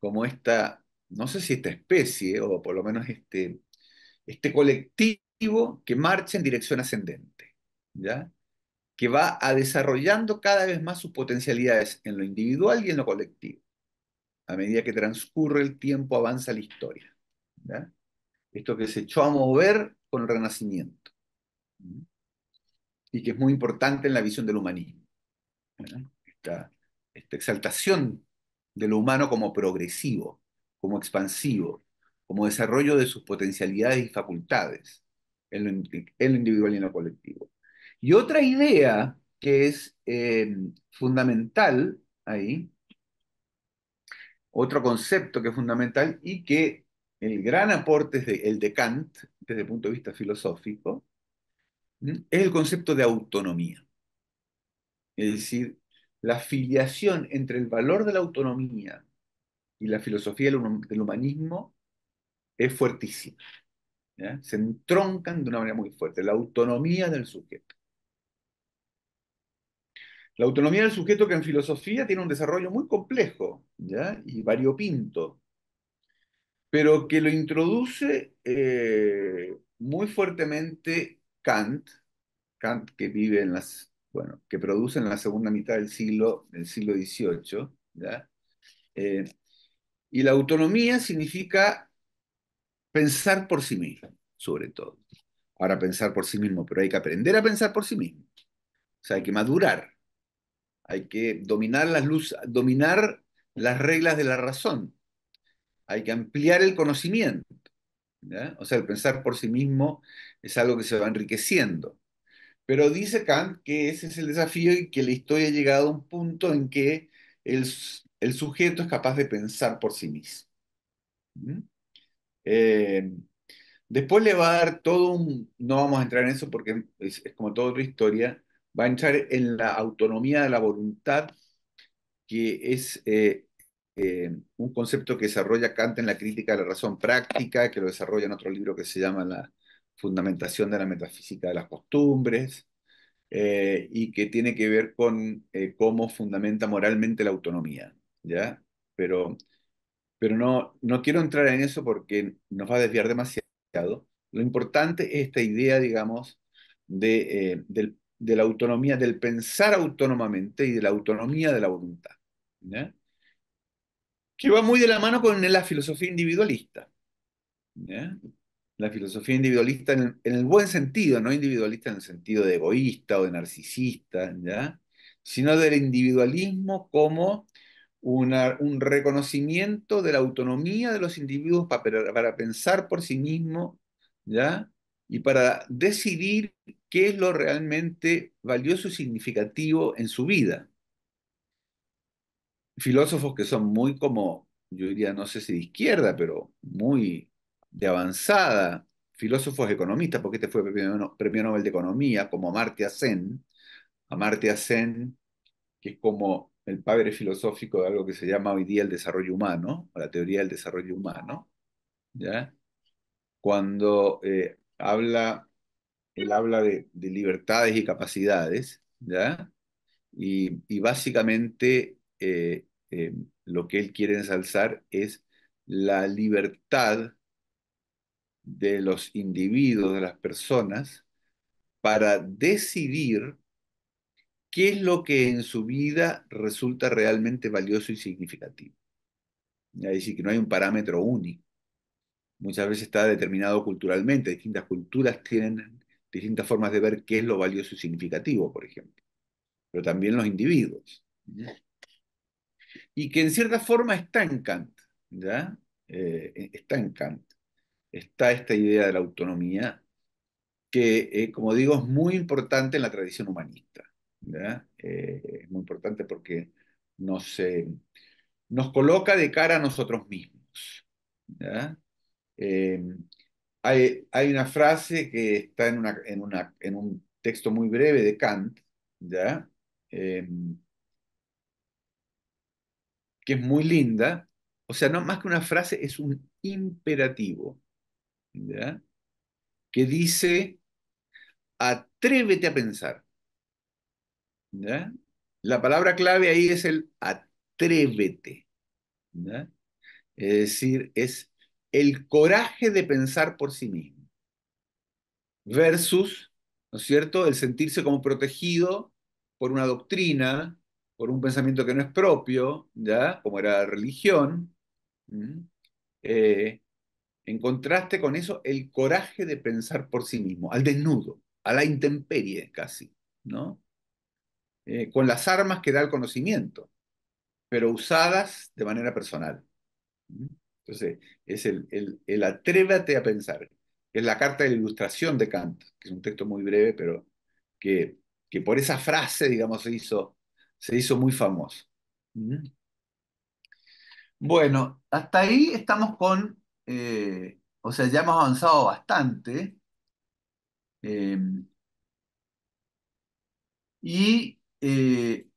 como esta, no sé si esta especie, o por lo menos este, este colectivo que marcha en dirección ascendente. ¿ya? que va a desarrollando cada vez más sus potencialidades en lo individual y en lo colectivo. A medida que transcurre el tiempo, avanza la historia. Esto que se echó a mover con el Renacimiento. Y que es muy importante en la visión del humanismo. Esta, exaltación de lo humano como progresivo, como expansivo, como desarrollo de sus potencialidades y facultades en lo individual y en lo colectivo. Y otra idea que es eh, fundamental ahí, otro concepto que es fundamental y que el gran aporte es de, el de Kant desde el punto de vista filosófico, es el concepto de autonomía. Es decir, la filiación entre el valor de la autonomía y la filosofía del humanismo es fuertísima. Se entroncan de una manera muy fuerte, la autonomía del sujeto. La autonomía del sujeto que en filosofía tiene un desarrollo muy complejo ¿ya? y variopinto, pero que lo introduce eh, muy fuertemente Kant, Kant que vive en las, bueno, que produce en la segunda mitad del siglo, del siglo XVIII, eh, y la autonomía significa pensar por sí mismo, sobre todo. Ahora pensar por sí mismo, pero hay que aprender a pensar por sí mismo. O sea, hay que madurar hay que dominar las, luz, dominar las reglas de la razón, hay que ampliar el conocimiento. O sea, el pensar por sí mismo es algo que se va enriqueciendo. Pero dice Kant que ese es el desafío y que la historia ha llegado a un punto en que el, sujeto es capaz de pensar por sí mismo. ¿Mm? Eh, después le va a dar todo un, no vamos a entrar en eso porque es, es como toda otra historia, va a entrar en la autonomía de la voluntad, que es eh, eh, un concepto que desarrolla Kant en la crítica de la razón práctica, que lo desarrolla en otro libro que se llama La Fundamentación de la Metafísica de las Costumbres, eh, y que tiene que ver con cómo fundamenta moralmente la autonomía. ¿ya? Pero, pero no, no quiero entrar en eso porque nos va a desviar demasiado. Lo importante es esta idea, digamos, de, del, de la autonomía, del pensar autónomamente y de la autonomía de la voluntad. Que va muy de la mano con la filosofía individualista. La filosofía individualista en el, buen sentido, no individualista en el sentido de egoísta o de narcisista, ¿ya? sino del individualismo como un reconocimiento de la autonomía de los individuos para, para pensar por sí mismo, ¿ya? y para decidir qué es lo realmente valioso y significativo en su vida. Filósofos que son muy como, yo diría, no sé si de izquierda, pero muy de avanzada, filósofos economistas, porque este fue premio, premio Nobel de Economía, como Amartya Sen. Amartya Sen, que es como el padre filosófico de algo que se llama hoy día el desarrollo humano, o la teoría del desarrollo humano, ¿ya? cuando eh, habla él habla de, libertades y capacidades, ¿ya? Y, básicamente eh, eh, lo que él quiere ensalzar es la libertad de los individuos, de las personas, para decidir qué es lo que en su vida resulta realmente valioso y significativo. Es decir, que no hay un parámetro único. Muchas veces está determinado culturalmente. Distintas culturas tienen distintas formas de ver qué es lo valioso y significativo, por ejemplo, pero también los individuos. Y que en cierta forma está en Kant, ¿ya? Eh, e, está en Kant, está esta idea de la autonomía, que, eh, como digo, es muy importante en la tradición humanista. Eh, es muy importante porque nos, nos coloca de cara a nosotros mismos. ¿ya? Hay, una frase que está en, un texto muy breve de Kant, ¿ya? Em, que es muy linda, o sea, no más que una frase, es un imperativo, que dice, atrévete a pensar. La palabra clave ahí es el atrévete. Es decir, es el coraje de pensar por sí mismo versus, ¿no es cierto?, el sentirse como protegido por una doctrina, por un pensamiento que no es propio, ¿ya?, como era la religión. Eh, en contraste con eso, el coraje de pensar por sí mismo, al desnudo, a la intemperie casi, ¿no? Eh, con las armas que da el conocimiento, pero usadas de manera personal. Entonces, es el, el, atrévate a pensar, es la carta de la ilustración de Kant, que es un texto muy breve, pero que, que por esa frase, digamos, se hizo, se hizo muy famoso. Bueno, hasta ahí estamos con, eh, o sea, ya hemos avanzado bastante. Eh, y eh,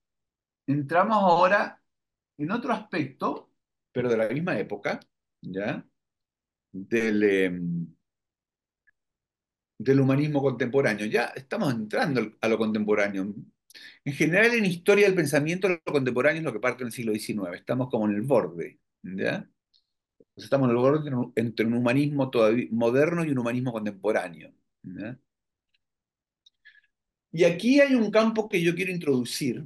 entramos ahora en otro aspecto, pero de la misma época, ¿ya? Del, em, del humanismo contemporáneo. Ya estamos entrando a lo contemporáneo. En general, en historia del pensamiento, lo contemporáneo es lo que parte del siglo XIX. Estamos como en el borde, ¿ya? estamos en el borde entre un humanismo todavía moderno y un humanismo contemporáneo. Y aquí hay un campo que yo quiero introducir,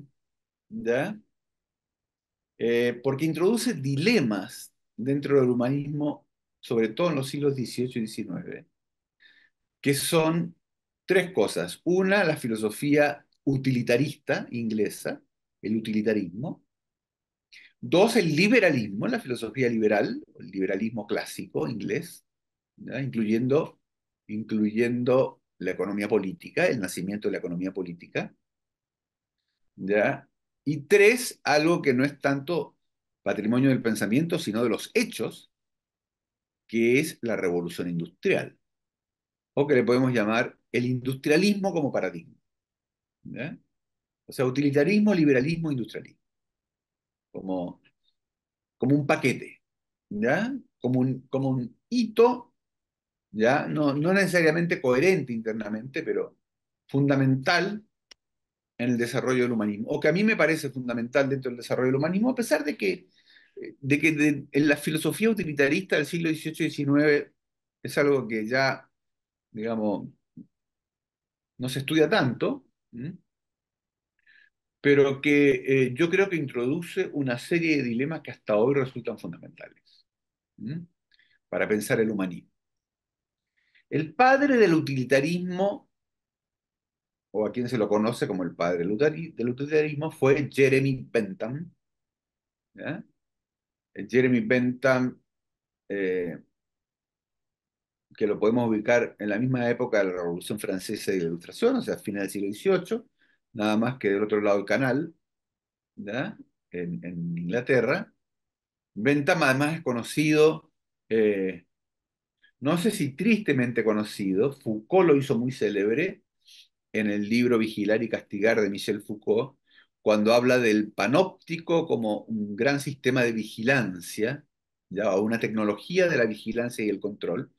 eh, porque introduce dilemas dentro del humanismo, sobre todo en los siglos XVIII y XIX, que son tres cosas. Una, la filosofía utilitarista inglesa, el utilitarismo. Dos, el liberalismo, la filosofía liberal, el liberalismo clásico inglés, incluyendo, incluyendo la economía política, el nacimiento de la economía política. ¿ya? Y tres, algo que no es tanto patrimonio del pensamiento, sino de los hechos, que es la revolución industrial, o que le podemos llamar el industrialismo como paradigma. O sea, utilitarismo, liberalismo, industrialismo, como, como un paquete, ¿ya? Como, un, como un hito, ¿ya? No, no necesariamente coherente internamente, pero fundamental en el desarrollo del humanismo, o que a mí me parece fundamental dentro del desarrollo del humanismo, a pesar de que, eh, de que en la filosofía utilitarista del siglo XVIII y XIX es algo que ya, digamos, no se estudia tanto, pero que eh, yo creo que introduce una serie de dilemas que hasta hoy resultan fundamentales para pensar el humanismo. El padre del utilitarismo o a quien se lo conoce como el padre del utilitarismo, fue Jeremy Bentham. Jeremy Bentham, eh, que lo podemos ubicar en la misma época de la Revolución Francesa y la Ilustración, o sea, fines del siglo XVIII, nada más que del otro lado del canal, En, Inglaterra. Bentham además es conocido, eh, no sé si tristemente conocido, Foucault lo hizo muy célebre, en el libro Vigilar y Castigar de Michel Foucault, cuando habla del panóptico como un gran sistema de vigilancia, ya una tecnología de la vigilancia y el control,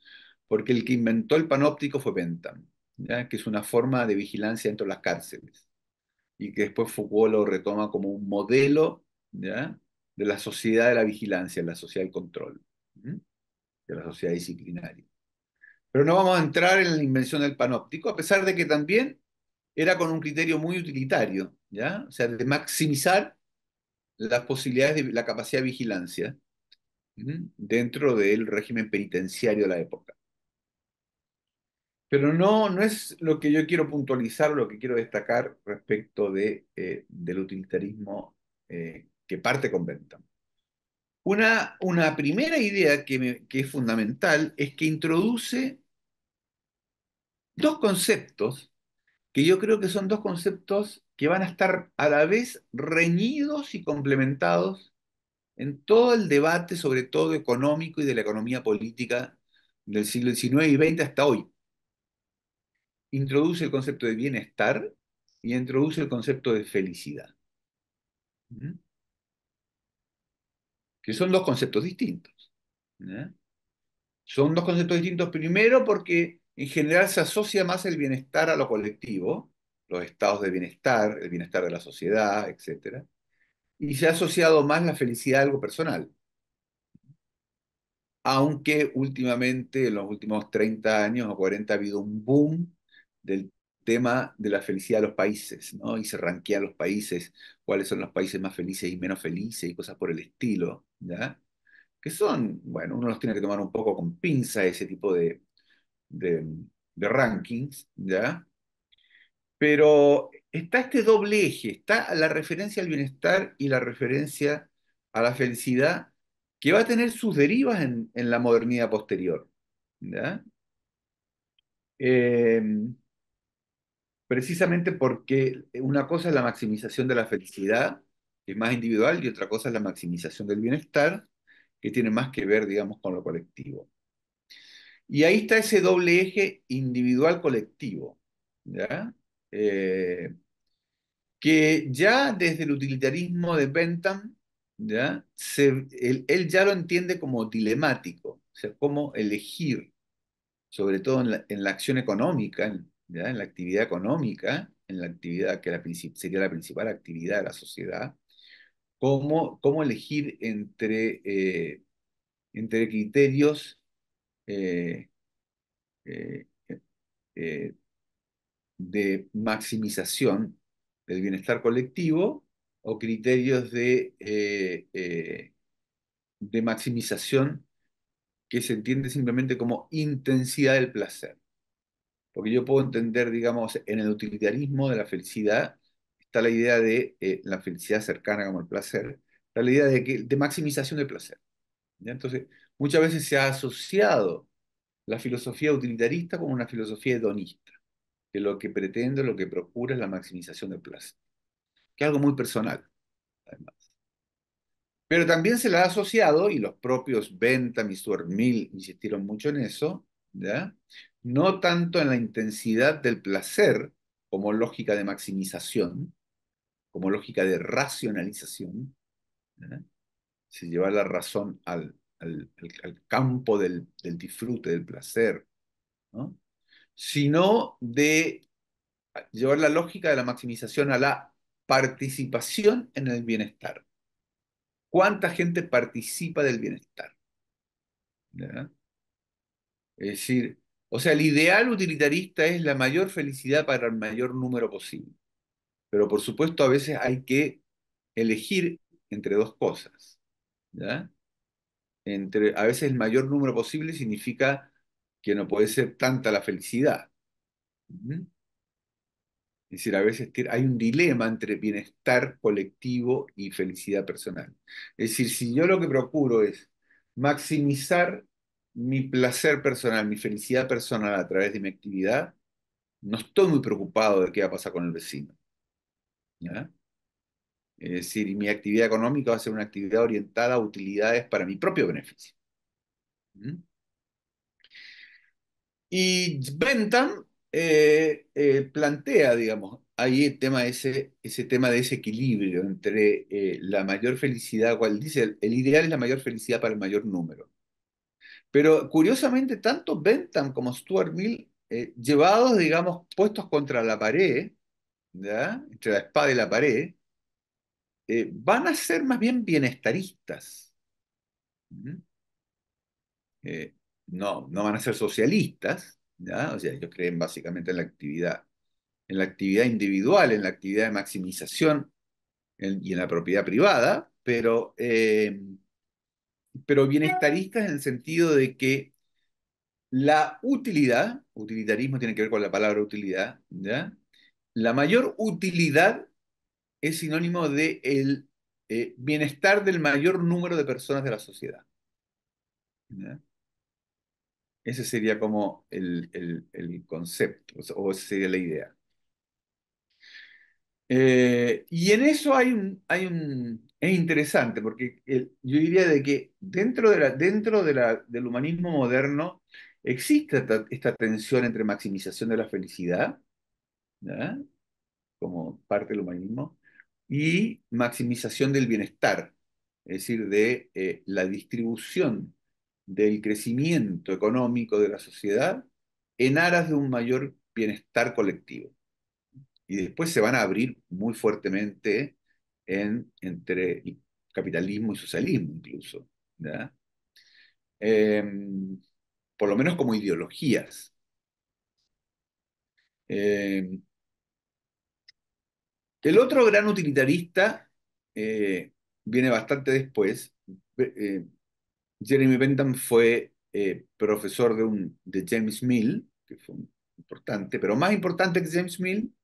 porque el que inventó el panóptico fue Bentham, ¿ya? que es una forma de vigilancia dentro de las cárceles, y que después Foucault lo retoma como un modelo ¿ya? de la sociedad de la vigilancia, la sociedad del control, de la sociedad disciplinaria. Pero no vamos a entrar en la invención del panóptico, a pesar de que también era con un criterio muy utilitario, ¿ya? O sea, de maximizar las posibilidades de la capacidad de vigilancia dentro del régimen penitenciario de la época. Pero no, no es lo que yo quiero puntualizar, lo que quiero destacar respecto eh, del utilitarismo eh, que parte con Bentham. Una, una primera idea que, que es fundamental es que introduce dos conceptos que yo creo que son dos conceptos que van a estar a la vez reñidos y complementados en todo el debate, sobre todo económico y de la economía política del siglo XIX y XX hasta hoy. Introduce el concepto de bienestar y introduce el concepto de felicidad. ¿Mm? Que son dos conceptos distintos. Son dos conceptos distintos primero porque en general se asocia más el bienestar a lo colectivo, los estados de bienestar, el bienestar de la sociedad, etc. Y se ha asociado más la felicidad a algo personal. Aunque últimamente, en los últimos 30 años o 40, ha habido un boom del tema de la felicidad de los países, ¿no? Y se ranquean los países, cuáles son los países más felices y menos felices y cosas por el estilo, ¿ya? Que son, bueno, uno los tiene que tomar un poco con pinza ese tipo de, de, rankings, ¿ya? Pero está este doble eje, está la referencia al bienestar y la referencia a la felicidad, que va a tener sus derivas en, la modernidad posterior. Em, precisamente porque una cosa es la maximización de la felicidad, que es más individual, y otra cosa es la maximización del bienestar, que tiene más que ver, digamos, con lo colectivo. Y ahí está ese doble eje individual-colectivo, eh, que ya desde el utilitarismo de Bentham, ¿ya? él, ya lo entiende como dilemático, o sea, como elegir, sobre todo en la, acción económica, en la actividad económica, en la actividad que sería la principal actividad de la sociedad, cómo, cómo elegir entre, eh, entre criterios eh, eh, eh, de maximización del bienestar colectivo o criterios de, de maximización que se entiende simplemente como intensidad del placer. Porque yo puedo entender, digamos, en el utilitarismo de la felicidad, está la idea de la felicidad cercana como el placer, está la idea de, de maximización del placer. Entonces, Muchas veces se ha asociado la filosofía utilitarista con una filosofía hedonista, que lo que pretende, lo que procura es la maximización del placer, que es algo muy personal, además. Pero también se la ha asociado, y los propios Bentham y Stuart Mill insistieron mucho en eso, no tanto en la intensidad del placer como lógica de maximización, como lógica de racionalización, Se lleva la razón al al, campo del, disfrute, del placer, sino de llevar la lógica de la maximización a la participación en el bienestar. ¿Cuánta gente participa del bienestar? Es decir, o sea, el ideal utilitarista es la mayor felicidad para el mayor número posible. Pero por supuesto a veces hay que elegir entre dos cosas. ¿ya? entre, a veces el mayor número posible significa que no puede ser tanta la felicidad. Es decir, a veces hay un dilema entre bienestar colectivo y felicidad personal. Es decir, si yo lo que procuro es maximizar mi placer personal, mi felicidad personal a través de mi actividad, no estoy muy preocupado de qué va a pasar con el vecino. ¿ya? Es decir, mi actividad económica va a ser una actividad orientada a utilidades para mi propio beneficio. ¿Mm? Y Bentham eh, eh, plantea, digamos, ahí el tema ese, ese tema de ese equilibrio entre eh, la mayor felicidad, cual dice, el, ideal es la mayor felicidad para el mayor número. Pero curiosamente, tanto Bentham como Stuart Mill, llevados, digamos, puestos contra la pared, entre la espada y la pared, eh, van a ser más bien bienestaristas. ¿Mm? Eh, no, no van a ser socialistas, ¿ya? o sea, ellos creen básicamente en la actividad, en la actividad individual, en la actividad de maximización y en la propiedad privada, pero, eh, pero bienestaristas en el sentido de que la utilidad, utilitarismo tiene que ver con la palabra utilidad, ¿ya? la mayor utilidad es sinónimo de el eh, bienestar del mayor número de personas de la sociedad. Ese sería como el, concepto, o esa sería la idea. Eh, y en eso hay un, hay un, es interesante, porque el, yo diría de que dentro, de la, dentro de la, del humanismo moderno existe esta, tensión entre maximización de la felicidad, como parte del humanismo, y maximización del bienestar, es decir, de eh, la distribución del crecimiento económico de la sociedad en aras de un mayor bienestar colectivo. Y después se van a abrir muy fuertemente entre capitalismo y socialismo incluso, em, por lo menos como ideologías. Em, el otro gran utilitarista eh, viene bastante después. Eh, Jeremy Bentham fue eh, profesor de, un, de James Mill, que fue importante, pero más importante que James Mill,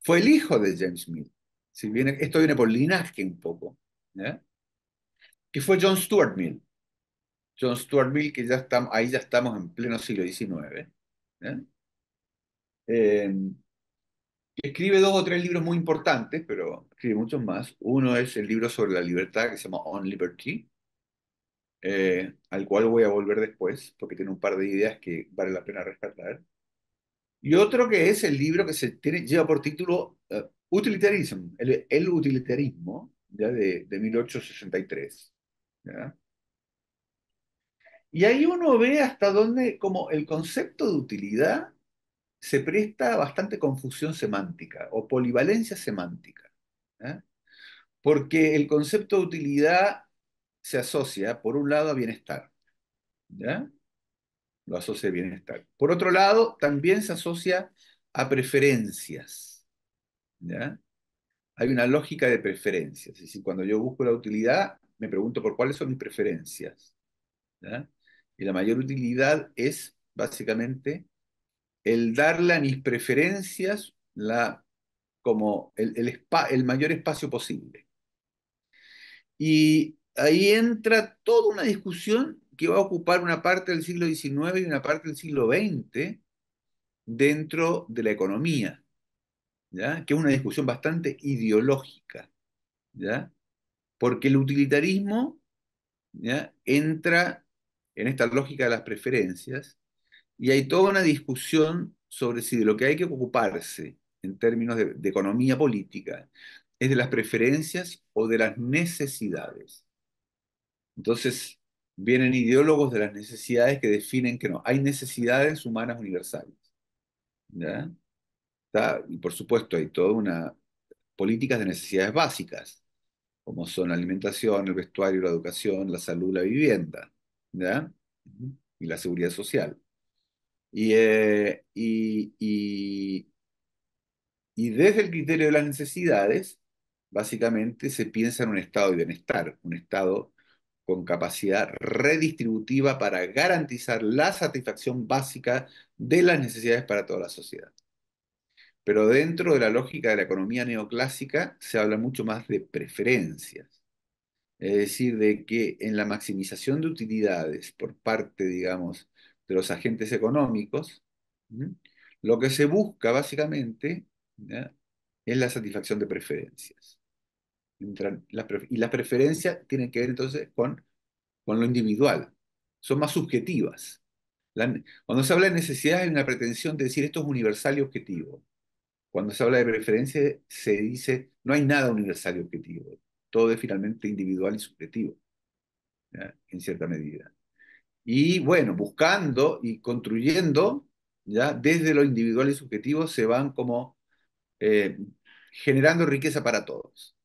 fue el hijo de James Mill. Si viene, esto viene por linaje un poco, que fue John Stuart Mill. John Stuart Mill, que ya estamos, ahí ya estamos en pleno siglo XIX escribe dos o tres libros muy importantes, pero escribe muchos más. Uno es el libro sobre la libertad que se llama On Liberty, eh, al cual voy a volver después, porque tiene un par de ideas que vale la pena rescatar. Y otro que es el libro que se lleva por título Utilitarismo, eh, Utilitarism, el, utilitarismo ya de, de 1863. Y ahí uno ve hasta dónde como el concepto de utilidad se presta bastante confusión semántica o polivalencia semántica, ¿eh? porque el concepto de utilidad se asocia, por un lado, a bienestar. Lo asocia bienestar. Por otro lado, también se asocia a preferencias. Hay una lógica de preferencias. Es decir, cuando yo busco la utilidad, me pregunto por cuáles son mis preferencias. Y la mayor utilidad es básicamente el darle a mis preferencias la, como el, el, mayor espacio posible. Y ahí entra toda una discusión que va a ocupar una parte del siglo XIX y una parte del siglo XX dentro de la economía, ¿ya? que es una discusión bastante ideológica, ¿ya? porque el utilitarismo ¿ya? entra en esta lógica de las preferencias y hay toda una discusión sobre si de lo que hay que ocuparse en términos de, economía política es de las preferencias o de las necesidades. Entonces, vienen ideólogos de las necesidades que definen que no, hay necesidades humanas universales. Y por supuesto, hay toda una políticas de necesidades básicas, como son la alimentación, el vestuario, la educación, la salud, la vivienda, y la seguridad social. Eh, y, desde el criterio de las necesidades, básicamente se piensa en un estado de bienestar, un estado con capacidad redistributiva para garantizar la satisfacción básica de las necesidades para toda la sociedad. Pero dentro de la lógica de la economía neoclásica se habla mucho más de preferencias, es decir, de que en la maximización de utilidades por parte, digamos, de los agentes económicos, lo que se busca básicamente es la satisfacción de preferencias. y las preferencias tienen que ver entonces con, con lo individual, son más subjetivas. cuando se habla de necesidad hay una pretensión de decir esto es universal y objetivo. Cuando se habla de preferencia se dice no hay nada universal y objetivo, todo es finalmente individual y subjetivo, en cierta medida. Y bueno, buscando y construyendo, ya desde lo individual y subjetivo se van como eh, generando riqueza para todos,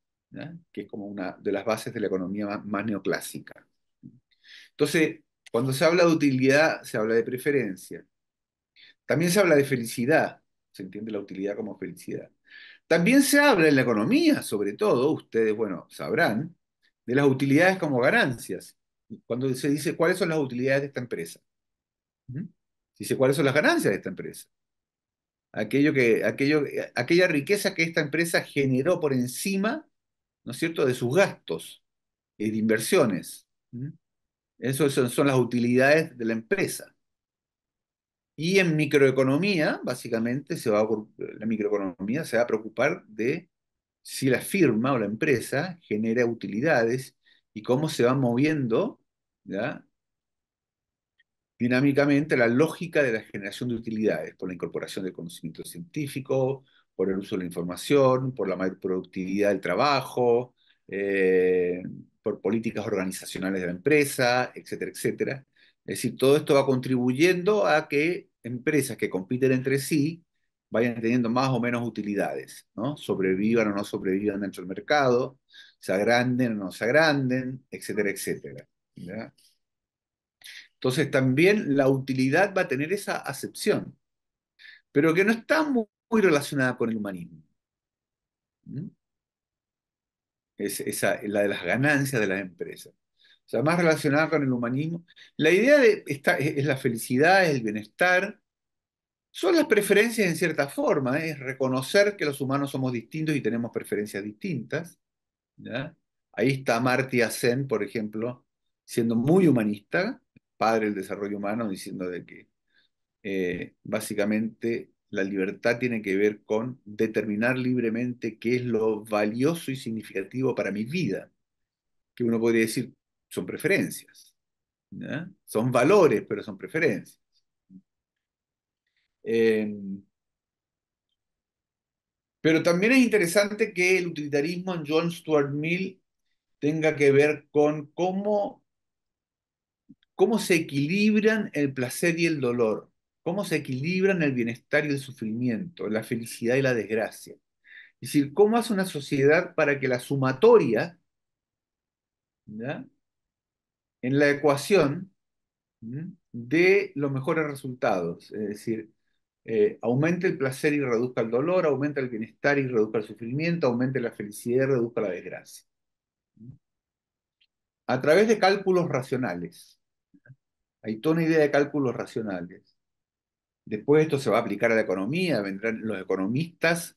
que es como una de las bases de la economía más, más neoclásica. Entonces, cuando se habla de utilidad, se habla de preferencia. También se habla de felicidad, se entiende la utilidad como felicidad. También se habla en la economía, sobre todo, ustedes, bueno, sabrán, de las utilidades como ganancias cuando se dice cuáles son las utilidades de esta empresa. se ¿Mm? Dice cuáles son las ganancias de esta empresa. Aquello que, aquello, aquella riqueza que esta empresa generó por encima, ¿no es cierto?, de sus gastos e de inversiones. ¿Mm? Esas son, las utilidades de la empresa. Y en microeconomía, básicamente, se va la microeconomía se va a preocupar de si la firma o la empresa genera utilidades y cómo se va moviendo dinámicamente la lógica de la generación de utilidades por la incorporación del conocimiento científico, por el uso de la información, por la mayor productividad del trabajo, eh, por políticas organizacionales de la empresa, etcétera, etcétera. Es decir, todo esto va contribuyendo a que empresas que compiten entre sí vayan teniendo más o menos utilidades, ¿no? Sobrevivan o no sobrevivan dentro del mercado, se agranden o no se agranden, etcétera, etcétera. Entonces también la utilidad va a tener esa acepción, pero que no está muy, relacionada con el humanismo. ¿Mm? Es la de las ganancias de las empresas. O sea, más relacionada con el humanismo. La idea de es, la felicidad, es el bienestar, son las preferencias en cierta forma, ¿eh? es reconocer que los humanos somos distintos y tenemos preferencias distintas. Ahí está Marty azen, por ejemplo, siendo muy humanista, padre del desarrollo humano, diciendo de que eh, básicamente la libertad tiene que ver con determinar libremente qué es lo valioso y significativo para mi vida, que uno podría decir son preferencias, son valores, pero son preferencias. Em, pero también es interesante que el utilitarismo en John Stuart Mill tenga que ver con cómo cómo se equilibran el placer y el dolor, cómo se equilibran el bienestar y el sufrimiento, la felicidad y la desgracia. Es decir, cómo hace una sociedad para que la sumatoria en la ecuación de los mejores resultados, es decir, eh, aumente el placer y reduzca el dolor, aumenta el bienestar y reduzca el sufrimiento, aumente la felicidad y reduzca la desgracia. A través de cálculos racionales, hay toda una idea de cálculos racionales. Después esto se va a aplicar a la economía, vendrán los economistas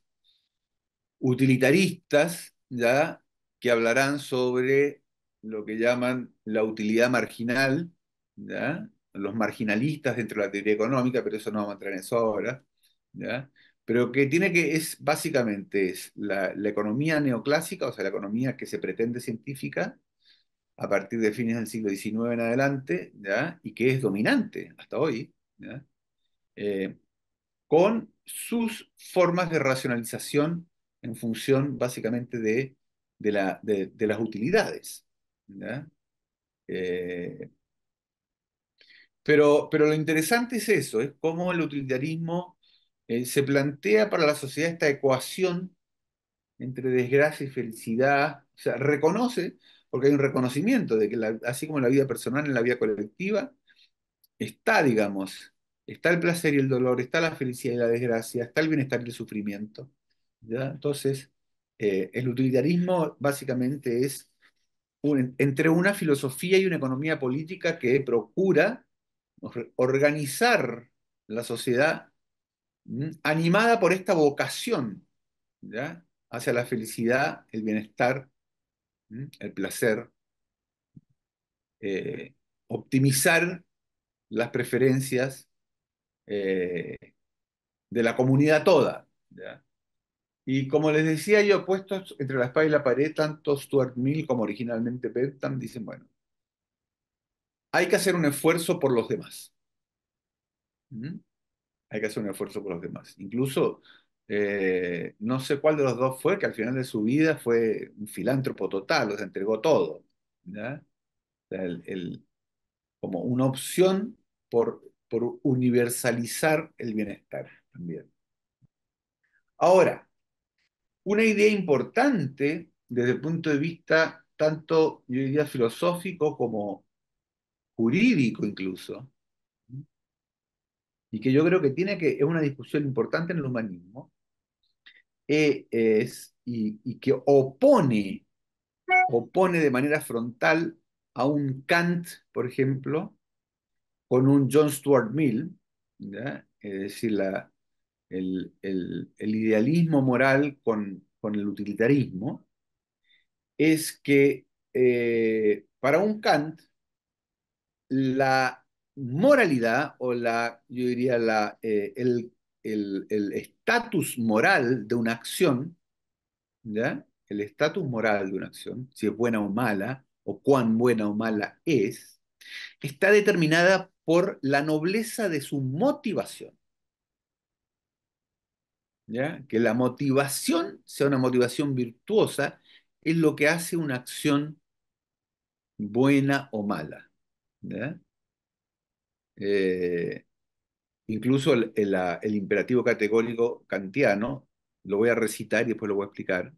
utilitaristas, ¿ya? que hablarán sobre lo que llaman la utilidad marginal, ¿ya? los marginalistas dentro de la teoría económica, pero eso no vamos a entrar en eso ahora, ¿ya? pero que tiene que, es básicamente es la, la economía neoclásica, o sea, la economía que se pretende científica, a partir de fines del siglo XIX en adelante, y que es dominante hasta hoy, eh, con sus formas de racionalización en función básicamente de, de, las utilidades. Eh, pero, pero, lo interesante es eso, es cómo el utilitarismo eh, se plantea para la sociedad esta ecuación entre desgracia y felicidad, o sea, reconoce porque hay un reconocimiento de que así como la vida personal, en la vida colectiva, está, digamos, está el placer y el dolor, está la felicidad y la desgracia, está el bienestar y el sufrimiento. ¿ya? Entonces, eh, el utilitarismo básicamente es entre una filosofía y una economía política que procura organizar la sociedad animada por esta vocación ¿ya? hacia la felicidad, el bienestar el placer, eh, optimizar las preferencias eh, de la comunidad toda. Y como les decía yo, puestos entre la espada y la pared, tanto Stuart Mill como originalmente Bentham dicen, bueno, hay que hacer un esfuerzo por los demás. Hay que hacer un esfuerzo por los demás. Incluso eh, no sé cuál de los dos fue, que al final de su vida fue un filántropo total, los entregó todo. como una opción por, por universalizar el bienestar también. Ahora, una idea importante desde el punto de vista tanto, yo diría, filosófico como jurídico incluso, y que yo creo que tiene que, es una discusión importante en el humanismo, es, y, que opone, opone de manera frontal a un Kant, por ejemplo, con un John Stuart Mill, es decir, la, el, idealismo moral con, con, el utilitarismo, es que eh, para un Kant, la moralidad o la, yo diría, la, eh, el el estatus moral de una acción, ¿ya? el estatus moral de una acción, si es buena o mala, o cuán buena o mala es, está determinada por la nobleza de su motivación. ¿Ya? Que la motivación sea una motivación virtuosa es lo que hace una acción buena o mala. ¿Ya? Eh, Incluso el, imperativo categórico kantiano, lo voy a recitar y después lo voy a explicar,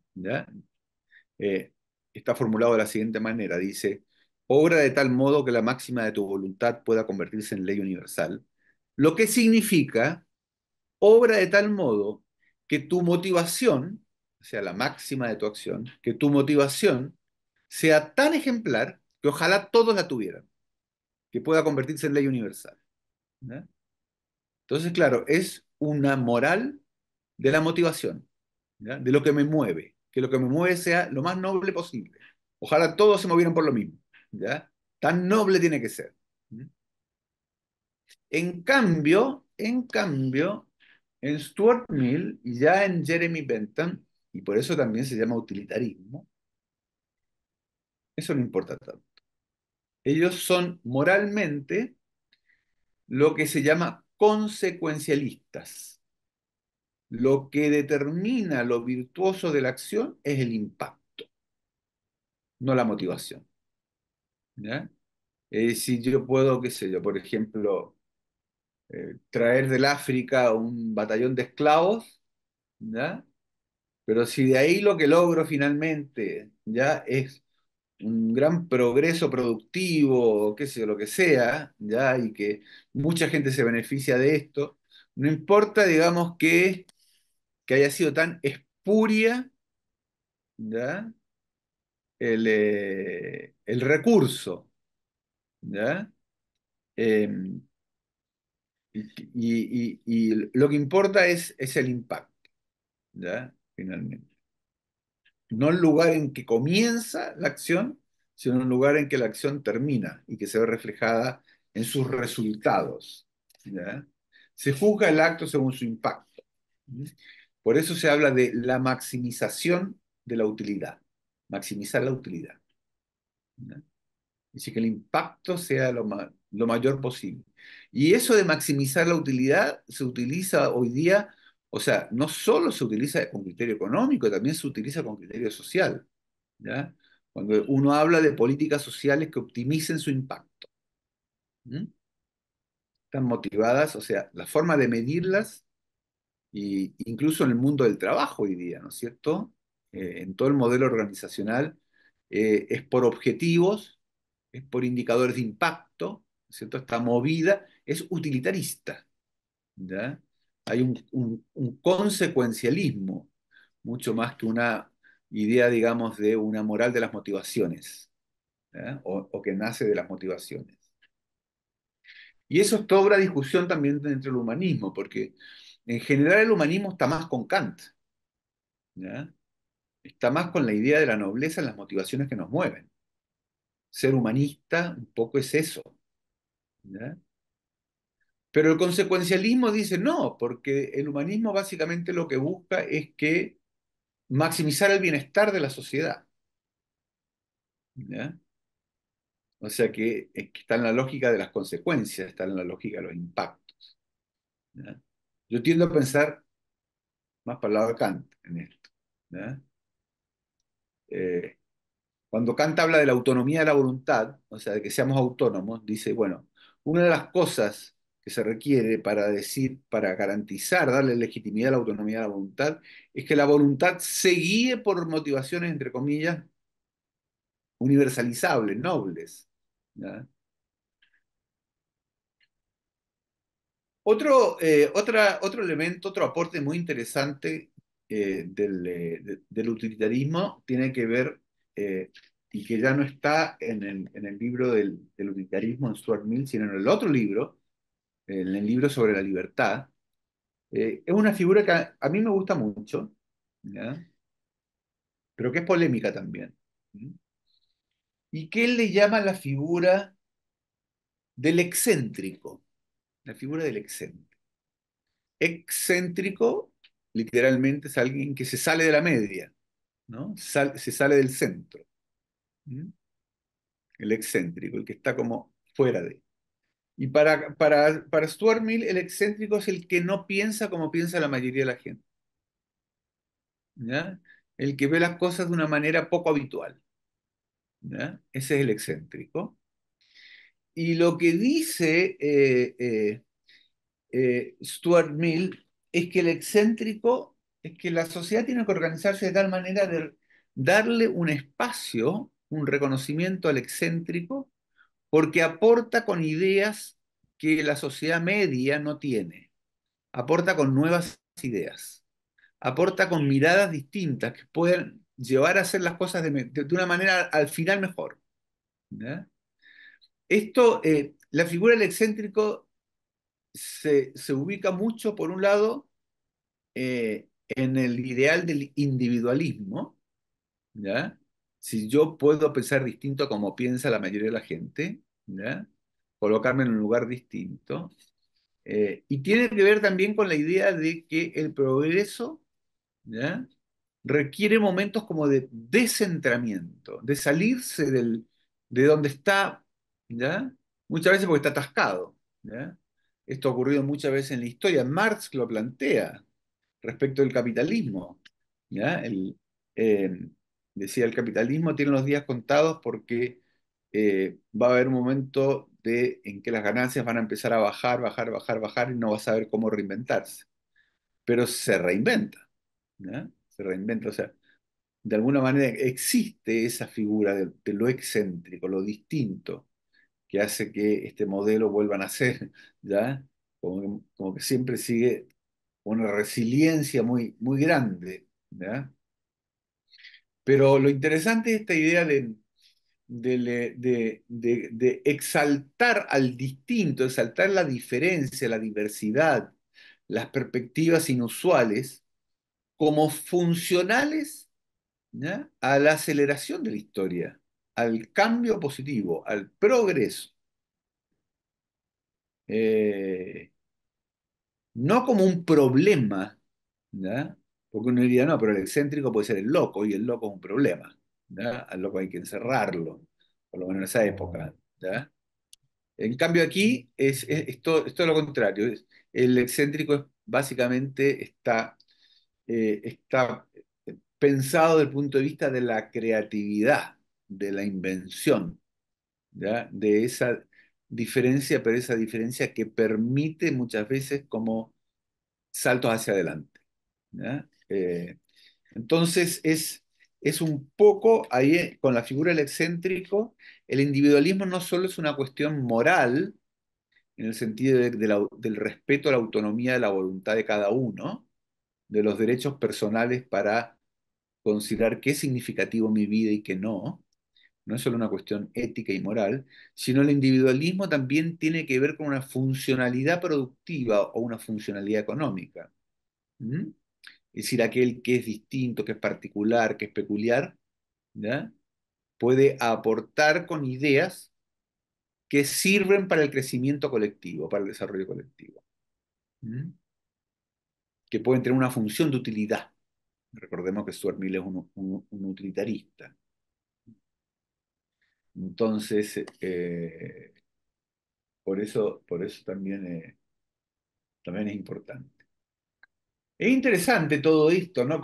eh, está formulado de la siguiente manera, dice, obra de tal modo que la máxima de tu voluntad pueda convertirse en ley universal, lo que significa, obra de tal modo que tu motivación, o sea, la máxima de tu acción, que tu motivación sea tan ejemplar que ojalá todos la tuvieran, que pueda convertirse en ley universal. Entonces, claro, es una moral de la motivación, de lo que me mueve, que lo que me mueve sea lo más noble posible. Ojalá todos se movieran por lo mismo. ¿ya? Tan noble tiene que ser. En cambio, en cambio, en Stuart Mill y ya en Jeremy Bentham, y por eso también se llama utilitarismo, eso no importa tanto. Ellos son moralmente lo que se llama consecuencialistas. Lo que determina lo virtuoso de la acción es el impacto, no la motivación. ¿Ya? si yo puedo, qué sé yo, por ejemplo, eh, traer del África un batallón de esclavos, pero si de ahí lo que logro finalmente ya es un gran progreso productivo, qué sé yo, lo que sea, ¿ya? y que mucha gente se beneficia de esto, no importa, digamos, que, que haya sido tan espuria eh, El, recurso. ¿ya? Em, y, lo que importa es, es el impacto, ¿ya? finalmente no el lugar en que comienza la acción, sino el lugar en que la acción termina y que se ve reflejada en sus resultados. Se juzga el acto según su impacto. Por eso se habla de la maximización de la utilidad, maximizar la utilidad. y que el impacto sea lo, lo mayor posible. Y eso de maximizar la utilidad se utiliza hoy día o sea, no solo se utiliza con criterio económico, también se utiliza con criterio social. ¿ya? Cuando uno habla de políticas sociales que optimicen su impacto. Están motivadas, o sea, la forma de medirlas, y incluso en el mundo del trabajo hoy día, ¿no es cierto? Eh, en todo el modelo organizacional, eh, es por objetivos, es por indicadores de impacto, ¿no es ¿cierto? Esta movida es utilitarista. ¿ya? hay un, consecuencialismo, mucho más que una idea, digamos, de una moral de las motivaciones, ¿eh? o, que nace de las motivaciones. Y eso es toda una discusión también dentro del humanismo, porque en general el humanismo está más con Kant, está más con la idea de la nobleza en las motivaciones que nos mueven. Ser humanista un poco es eso. Pero el consecuencialismo dice no, porque el humanismo básicamente lo que busca es que maximizar el bienestar de la sociedad. O sea que, está en la lógica de las consecuencias, está en la lógica de los impactos. Yo tiendo a pensar más para el lado de Kant en esto. Eh, cuando Kant habla de la autonomía de la voluntad, o sea, de que seamos autónomos, dice, bueno, una de las cosas se requiere para decir, para garantizar, darle legitimidad a la autonomía de la voluntad, es que la voluntad se guíe por motivaciones, entre comillas, universalizables, nobles. Otro, eh, otro elemento, otro aporte muy interesante eh, eh, del, utilitarismo tiene que ver, y que ya no está en el, en el libro del, del utilitarismo en Stuart Mill, sino en el otro libro, en el libro sobre la libertad, eh, es una figura que a, mí me gusta mucho, pero que es polémica también. Y que él le llama la figura del excéntrico, la figura del excéntrico. Excéntrico, literalmente, es alguien que se sale de la media, ¿no? se sale del centro. El excéntrico, el que está como fuera de. él. Y para, para, Stuart Mill, el excéntrico es el que no piensa como piensa la mayoría de la gente. El que ve las cosas de una manera poco habitual. Ese es el excéntrico. Y lo que dice eh, eh, eh, Stuart Mill es que el excéntrico es que la sociedad tiene que organizarse de tal manera de darle un espacio, un reconocimiento al excéntrico porque aporta con ideas que la sociedad media no tiene, aporta con nuevas ideas, aporta con miradas distintas que pueden llevar a hacer las cosas de, una manera al final mejor. Esto, eh, la figura del excéntrico se, ubica mucho, por un lado, eh, en el ideal del individualismo, ¿ya? si yo puedo pensar distinto como piensa la mayoría de la gente, colocarme en un lugar distinto, eh, y tiene que ver también con la idea de que el progreso requiere momentos como de descentramiento, de salirse del, de donde está, muchas veces porque está atascado. Esto ha ocurrido muchas veces en la historia. Marx lo plantea respecto del capitalismo. El, eh, Decía, el capitalismo tiene los días contados porque eh, va a haber un momento de, en que las ganancias van a empezar a bajar, bajar, bajar, bajar y no va a saber cómo reinventarse. Pero se reinventa, ¿no? se reinventa, o sea, de alguna manera existe esa figura de, lo excéntrico, lo distinto, que hace que este modelo vuelva a nacer, ¿ya? Como, que siempre sigue una resiliencia muy, muy grande, ¿ya? Pero lo interesante es esta idea de, de, exaltar al distinto, exaltar la diferencia, la diversidad, las perspectivas inusuales, como funcionales a la aceleración de la historia, al cambio positivo, al progreso. Eh, no como un problema, ¿no? Porque uno diría, no, pero el excéntrico puede ser el loco y el loco es un problema. Al loco hay que encerrarlo, por lo menos en esa época. En cambio aquí es, todo, lo contrario. el excéntrico básicamente está, eh, está pensado desde el punto de vista de la creatividad, de la invención, de esa diferencia, pero esa diferencia que permite muchas veces como saltos hacia adelante. ¿ya? Eh, entonces es, es un poco, ahí eh, con la figura del excéntrico, el individualismo no solo es una cuestión moral, en el sentido del respeto a la autonomía de la voluntad de cada uno, de los derechos personales para considerar qué es significativo mi vida y qué no, no es solo una cuestión ética y moral, sino el individualismo también tiene que ver con una funcionalidad productiva o una funcionalidad económica es decir, aquel que es distinto, que es particular, que es peculiar, puede aportar con ideas que sirven para el crecimiento colectivo, para el desarrollo colectivo, que pueden tener una función de utilidad. Recordemos que Stuart Mill es un, utilitarista. Entonces, eh, por, eso, por eso también, eh, también es importante. Es interesante todo esto, ¿no?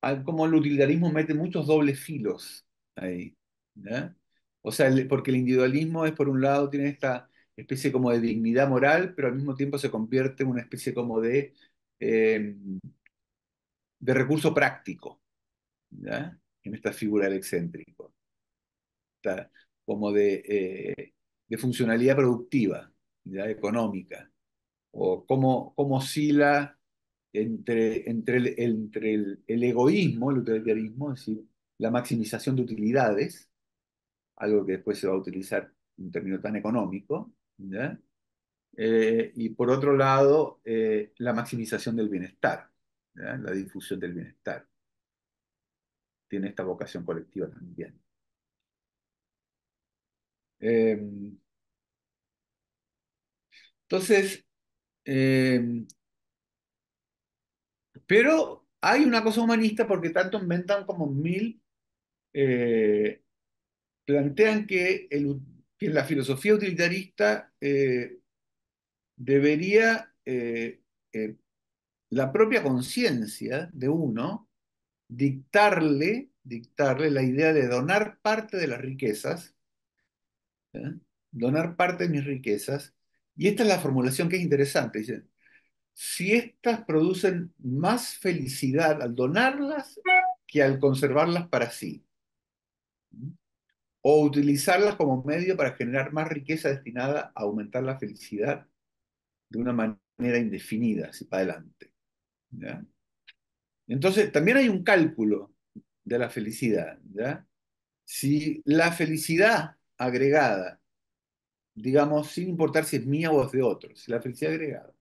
Ah, cómo, el utilitarismo mete muchos dobles filos ahí. O sea, porque el individualismo es, por un lado, tiene esta especie como de dignidad moral, pero al mismo tiempo se convierte en una especie como de, em, de recurso práctico, en esta figura del excéntrico, como eh, de, funcionalidad productiva, económica o cómo, oscila entre, entre, el, entre el, egoísmo, el utilitarismo, es decir, la maximización de utilidades, algo que después se va a utilizar en un término tan económico, eh, y por otro lado, eh, la maximización del bienestar, la difusión del bienestar. Tiene esta vocación colectiva también. Em, entonces, Em, pero hay una cosa humanista porque tanto inventan como mil, eh, plantean que, en la filosofía utilitarista eh, debería, eh, la propia conciencia de uno, dictarle, dictarle la idea de donar parte de las riquezas, donar parte de mis riquezas y esta es la formulación que es interesante. si estas producen más felicidad al donarlas que al conservarlas para sí. O utilizarlas como medio para generar más riqueza destinada a aumentar la felicidad de una manera indefinida, así para adelante. Entonces, también hay un cálculo de la felicidad. Si la felicidad agregada digamos, sin importar si es mía o es de otros, si la felicidad agregada.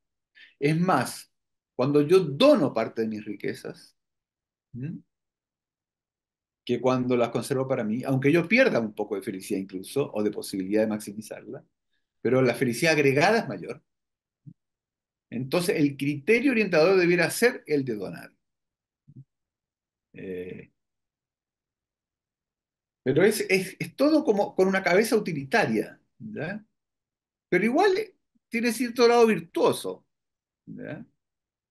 Es más, cuando yo dono parte de mis riquezas, que cuando las conservo para mí, aunque yo pierda un poco de felicidad incluso, o de posibilidad de maximizarla, pero la felicidad agregada es mayor. Entonces, el criterio orientador debiera ser el de donar. Eh, pero es, es, es todo como con una cabeza utilitaria. Pero igual tiene cierto lado virtuoso.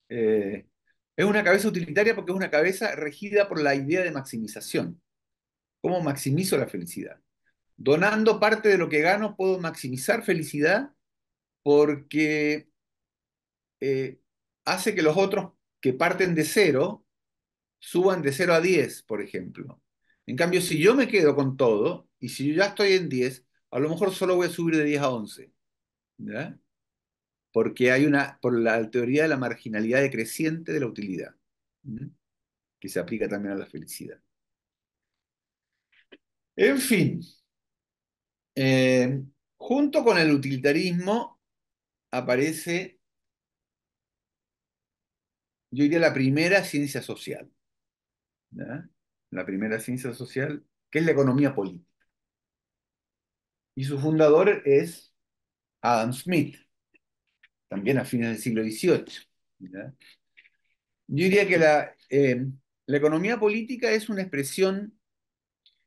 Eh, es una cabeza utilitaria porque es una cabeza regida por la idea de maximización. ¿Cómo maximizo la felicidad? Donando parte de lo que gano, puedo maximizar felicidad porque eh, hace que los otros que parten de cero suban de cero a diez por ejemplo. En cambio, si yo me quedo con todo y si yo ya estoy en diez a lo mejor solo voy a subir de 10 a 11. Porque hay una, por la teoría de la marginalidad decreciente de la utilidad, que se aplica también a la felicidad. En fin, eh, junto con el utilitarismo aparece, yo diría, la primera ciencia social. La primera ciencia social, que es la economía política y su fundador es Adam Smith, también a fines del siglo XVIII. Yo diría que la, eh, la economía política es una expresión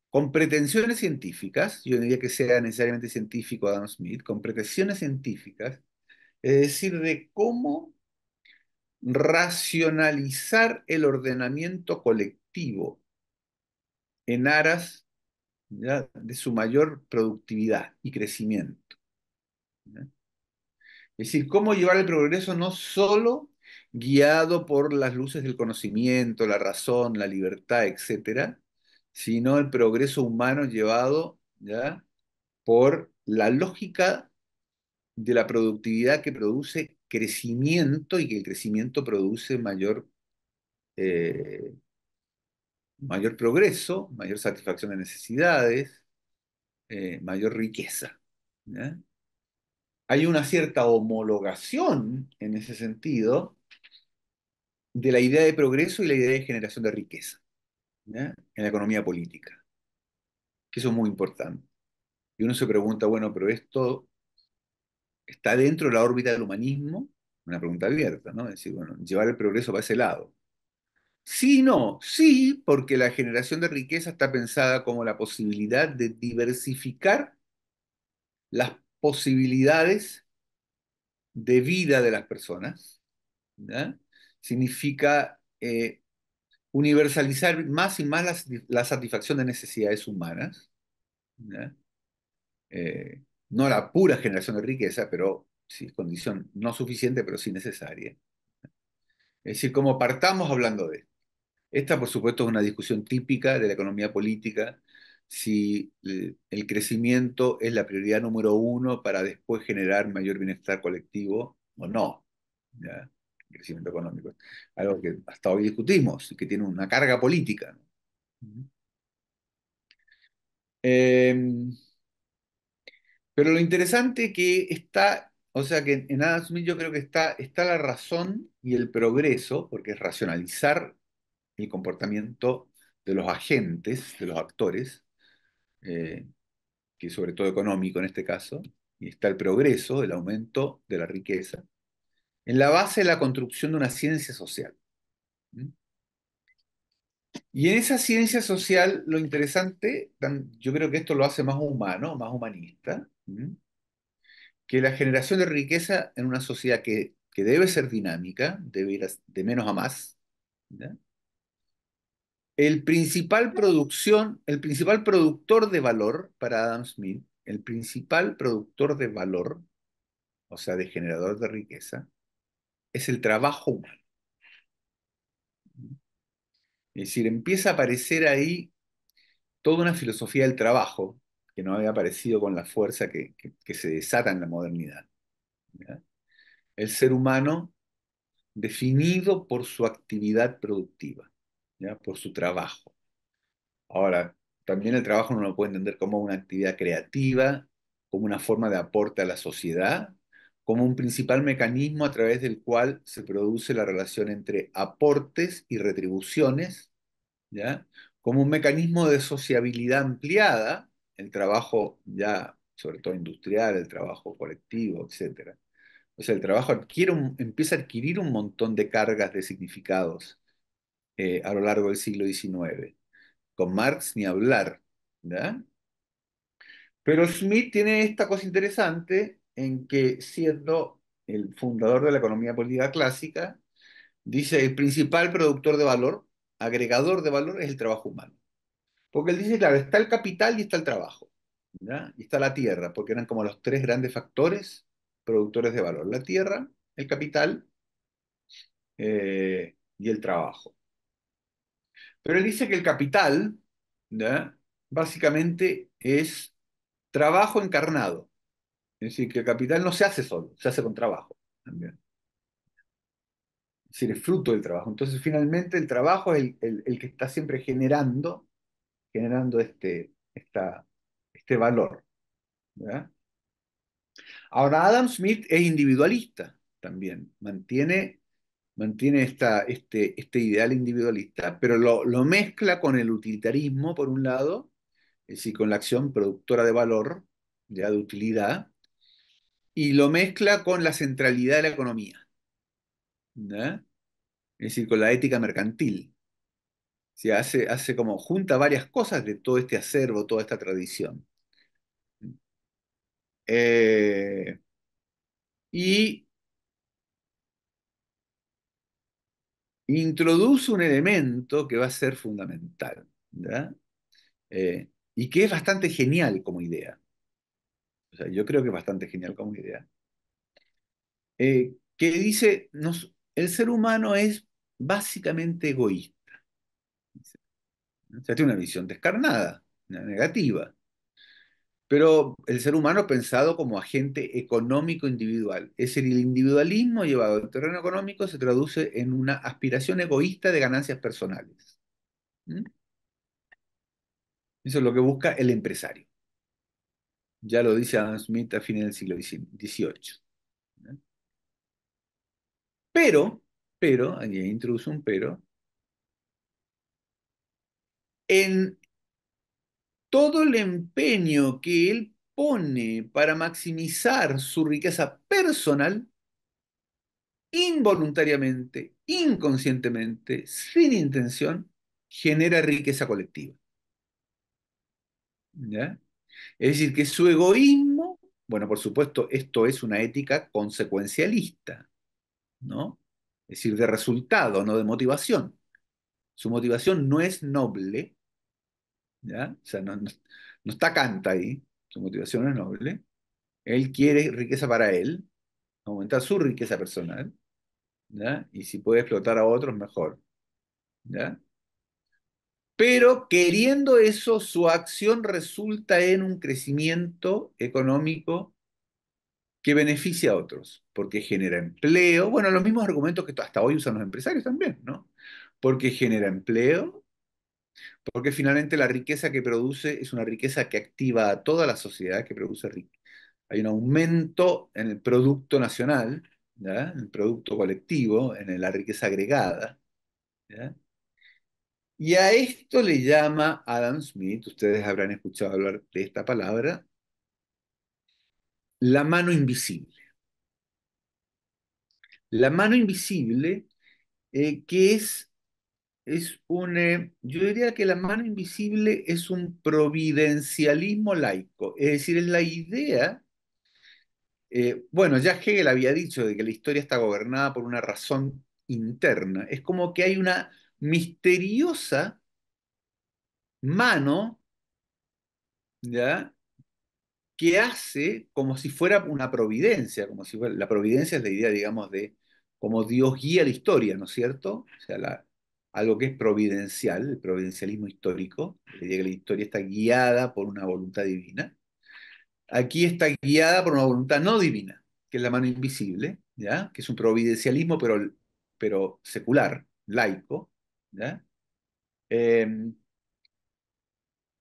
con pretensiones científicas, yo diría que sea necesariamente científico Adam Smith, con pretensiones científicas, es decir, de cómo racionalizar el ordenamiento colectivo en aras de su mayor productividad y crecimiento. Es decir, cómo llevar el progreso no solo guiado por las luces del conocimiento, la razón, la libertad, etcétera, sino el progreso humano llevado ¿ya? por la lógica de la productividad que produce crecimiento y que el crecimiento produce mayor eh, mayor progreso, mayor satisfacción de necesidades, eh, mayor riqueza. Hay una cierta homologación en ese sentido de la idea de progreso y la idea de generación de riqueza en la economía política, que eso es muy importante. Y uno se pregunta, bueno, pero esto está dentro de la órbita del humanismo, una pregunta abierta, ¿no? Es decir, bueno, llevar el progreso para ese lado. Sí no. Sí, porque la generación de riqueza está pensada como la posibilidad de diversificar las posibilidades de vida de las personas. Significa eh, universalizar más y más la, satisfacción de necesidades humanas. Eh, no la pura generación de riqueza, pero sí, condición no suficiente, pero sí necesaria. Es decir, como partamos hablando de esto. Esta, por supuesto, es una discusión típica de la economía política, si el crecimiento es la prioridad número uno para después generar mayor bienestar colectivo o no. crecimiento económico. Algo que hasta hoy discutimos y que tiene una carga política. Em, pero lo interesante que está, o sea que en Adam Smith yo creo que está, está la razón y el progreso, porque es racionalizar el comportamiento de los agentes, de los actores, eh, que sobre todo económico en este caso, y está el progreso, el aumento de la riqueza, en la base de la construcción de una ciencia social. Y en esa ciencia social, lo interesante, yo creo que esto lo hace más humano, más humanista, que la generación de riqueza en una sociedad que, que debe ser dinámica, debe ir de menos a más, ¿ya? El principal producción, el principal productor de valor para Adam Smith, el principal productor de valor, o sea, de generador de riqueza, es el trabajo humano. Es decir, empieza a aparecer ahí toda una filosofía del trabajo que no había aparecido con la fuerza que, se desata en la modernidad. El ser humano definido por su actividad productiva por su trabajo. Ahora, también el trabajo no lo puede entender como una actividad creativa, como una forma de aporte a la sociedad, como un principal mecanismo a través del cual se produce la relación entre aportes y retribuciones, ¿ya? como un mecanismo de sociabilidad ampliada, el trabajo ya, sobre todo industrial, el trabajo colectivo, etc. O sea, el trabajo adquiere empieza a adquirir un montón de cargas de significados eh, a lo largo del siglo XIX. Con Marx ni hablar. Pero Smith tiene esta cosa interesante en que siendo el fundador de la economía política clásica, dice el principal productor de valor, agregador de valor, es el trabajo humano. Porque él dice, claro, está el capital y está el trabajo, y está la tierra, porque eran como los tres grandes factores productores de valor, la tierra, el capital eh, y el trabajo. Pero él dice que el capital, básicamente, es trabajo encarnado. Es decir, que el capital no se hace solo, se hace con trabajo también. Es decir, es fruto del trabajo. Entonces, finalmente, el trabajo es el, que está siempre generando, generando este, este valor. Ahora, Adam Smith es individualista también, mantiene mantiene esta, este, este ideal individualista, pero lo, mezcla con el utilitarismo, por un lado, es decir, con la acción productora de valor, ya de utilidad, y lo mezcla con la centralidad de la economía, es decir, con la ética mercantil. se hace, hace como junta varias cosas de todo este acervo, toda esta tradición. Eh, y introduce un elemento que va a ser fundamental, eh, y que es bastante genial como idea. O sea, yo creo que es bastante genial como idea. Eh, que dice, nos, el ser humano es básicamente egoísta. O sea, tiene una visión descarnada, negativa pero el ser humano pensado como agente económico individual. Es el individualismo llevado al terreno económico se traduce en una aspiración egoísta de ganancias personales. Eso es lo que busca el empresario. Ya lo dice Adam Smith a fines del siglo XVIII. Pero, pero, allí introduce un pero, en todo el empeño que él pone para maximizar su riqueza personal, involuntariamente, inconscientemente, sin intención, genera riqueza colectiva. Es decir, que su egoísmo, bueno, por supuesto, esto es una ética consecuencialista, ¿no? Es decir, de resultado, no de motivación. Su motivación no es noble, o sea, no, está canta ahí, su motivación es noble. Él quiere riqueza para él, aumentar su riqueza personal, Y si puede explotar a otros, mejor, Pero queriendo eso, su acción resulta en un crecimiento económico que beneficia a otros, porque genera empleo. Bueno, los mismos argumentos que hasta hoy usan los empresarios también, ¿no? Porque genera empleo, porque finalmente la riqueza que produce es una riqueza que activa a toda la sociedad que produce riqueza. Hay un aumento en el producto nacional, en el producto colectivo, en la riqueza agregada. Y a esto le llama Adam Smith, ustedes habrán escuchado hablar de esta palabra, la mano invisible. La mano invisible eh, que es es un, eh, yo diría que la mano invisible es un providencialismo laico, es decir, es la idea, eh, bueno, ya Hegel había dicho de que la historia está gobernada por una razón interna, es como que hay una misteriosa mano, ¿ya? que hace como si fuera una providencia, como si la providencia es la idea, digamos, de cómo Dios guía la historia, ¿no es cierto? O sea, la, algo que es providencial, el providencialismo histórico, que la historia está guiada por una voluntad divina. Aquí está guiada por una voluntad no divina, que es la mano invisible, ¿ya? que es un providencialismo pero, pero secular, laico, em,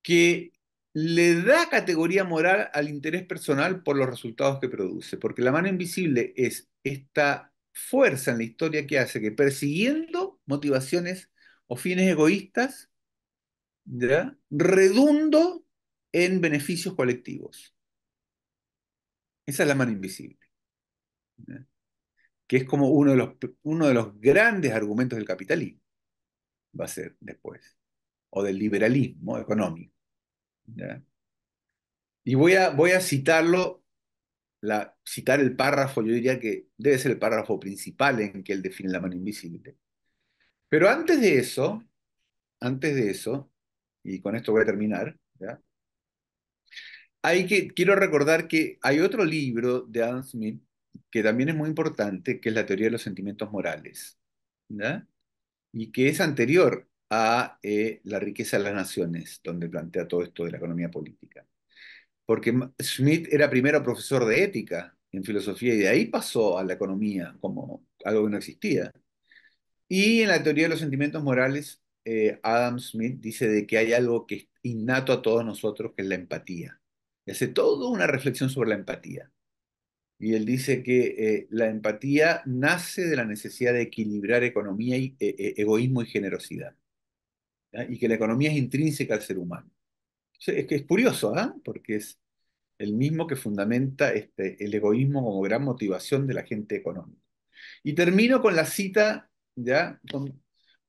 que le da categoría moral al interés personal por los resultados que produce, porque la mano invisible es esta fuerza en la historia que hace que persiguiendo motivaciones o fines egoístas, redundo en beneficios colectivos. Esa es la mano invisible, que es como uno de, los, uno de los grandes argumentos del capitalismo, va a ser después, o del liberalismo económico. Y voy a, voy a citarlo citar el párrafo, yo diría que debe ser el párrafo principal en que él define la mano invisible. Pero antes de eso, antes de eso, y con esto voy a terminar, Hay que, quiero recordar que hay otro libro de Adam Smith que también es muy importante, que es la teoría de los sentimientos morales, y que es anterior a eh, la riqueza de las naciones, donde plantea todo esto de la economía política. Porque Smith era primero profesor de ética en filosofía y de ahí pasó a la economía como algo que no existía. Y en la teoría de los sentimientos morales, eh, Adam Smith dice de que hay algo que es innato a todos nosotros, que es la empatía. Y hace toda una reflexión sobre la empatía. Y él dice que eh, la empatía nace de la necesidad de equilibrar economía y e, e, egoísmo y generosidad. Y que la economía es intrínseca al ser humano. es que es curioso, ¿ah? porque es el mismo que fundamenta este, el egoísmo como gran motivación de la gente económica. Y termino con la cita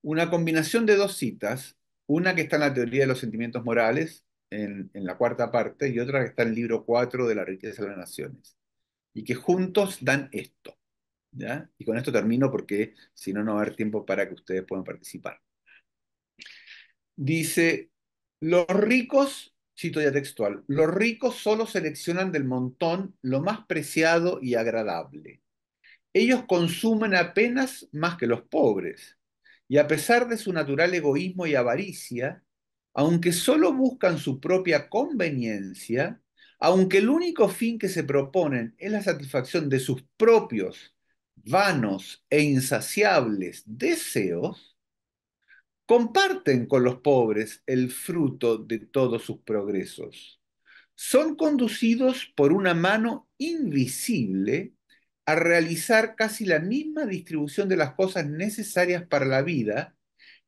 una combinación de dos citas, una que está en la teoría de los sentimientos morales, en, la cuarta parte, y otra que está en el libro 4 de la riqueza de las naciones, y que juntos dan esto. Y con esto termino porque si no, no va a haber tiempo para que ustedes puedan participar. Dice, los ricos, cito ya textual, los ricos solo seleccionan del montón lo más preciado y agradable ellos consumen apenas más que los pobres, y a pesar de su natural egoísmo y avaricia, aunque solo buscan su propia conveniencia, aunque el único fin que se proponen es la satisfacción de sus propios vanos e insaciables deseos, comparten con los pobres el fruto de todos sus progresos. Son conducidos por una mano invisible a realizar casi la misma distribución de las cosas necesarias para la vida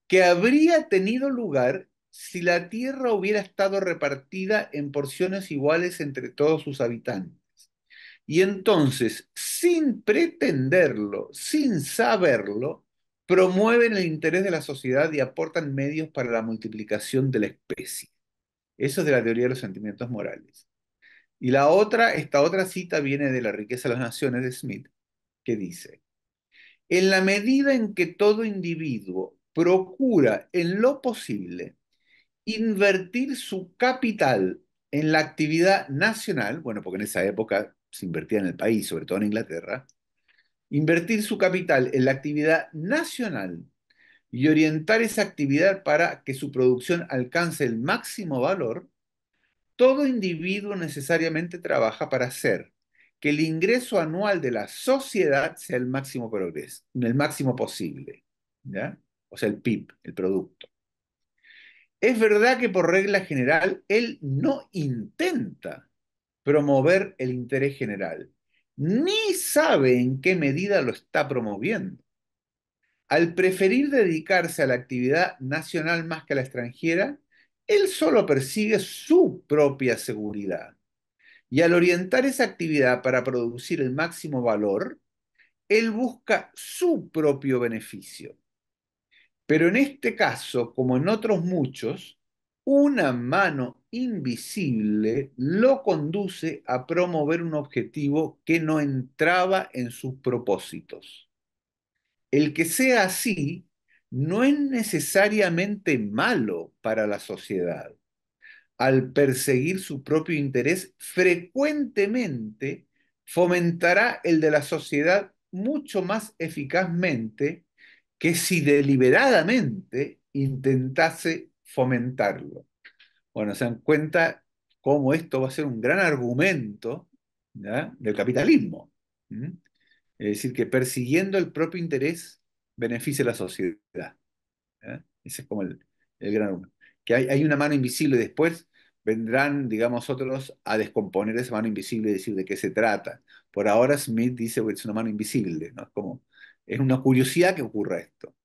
que habría tenido lugar si la tierra hubiera estado repartida en porciones iguales entre todos sus habitantes. Y entonces, sin pretenderlo, sin saberlo, promueven el interés de la sociedad y aportan medios para la multiplicación de la especie. Eso es de la teoría de los sentimientos morales. Y la otra, esta otra cita viene de La riqueza de las naciones de Smith, que dice, en la medida en que todo individuo procura en lo posible invertir su capital en la actividad nacional, bueno, porque en esa época se invertía en el país, sobre todo en Inglaterra, invertir su capital en la actividad nacional y orientar esa actividad para que su producción alcance el máximo valor, todo individuo necesariamente trabaja para hacer que el ingreso anual de la sociedad sea el máximo progreso, el máximo posible, ¿ya? o sea, el PIB, el producto. Es verdad que por regla general él no intenta promover el interés general, ni sabe en qué medida lo está promoviendo. Al preferir dedicarse a la actividad nacional más que a la extranjera, él solo persigue su propia seguridad. Y al orientar esa actividad para producir el máximo valor, él busca su propio beneficio. Pero en este caso, como en otros muchos, una mano invisible lo conduce a promover un objetivo que no entraba en sus propósitos. El que sea así no es necesariamente malo para la sociedad. Al perseguir su propio interés, frecuentemente fomentará el de la sociedad mucho más eficazmente que si deliberadamente intentase fomentarlo. Bueno, se dan cuenta cómo esto va a ser un gran argumento del capitalismo. Es decir, que persiguiendo el propio interés beneficie a la sociedad. ¿eh? Ese es como el, gran uno. Que hay, una mano invisible y después vendrán, digamos, otros a descomponer esa mano invisible y decir de qué se trata. Por ahora Smith dice que es una mano invisible, ¿no? como, es una curiosidad que ocurra esto.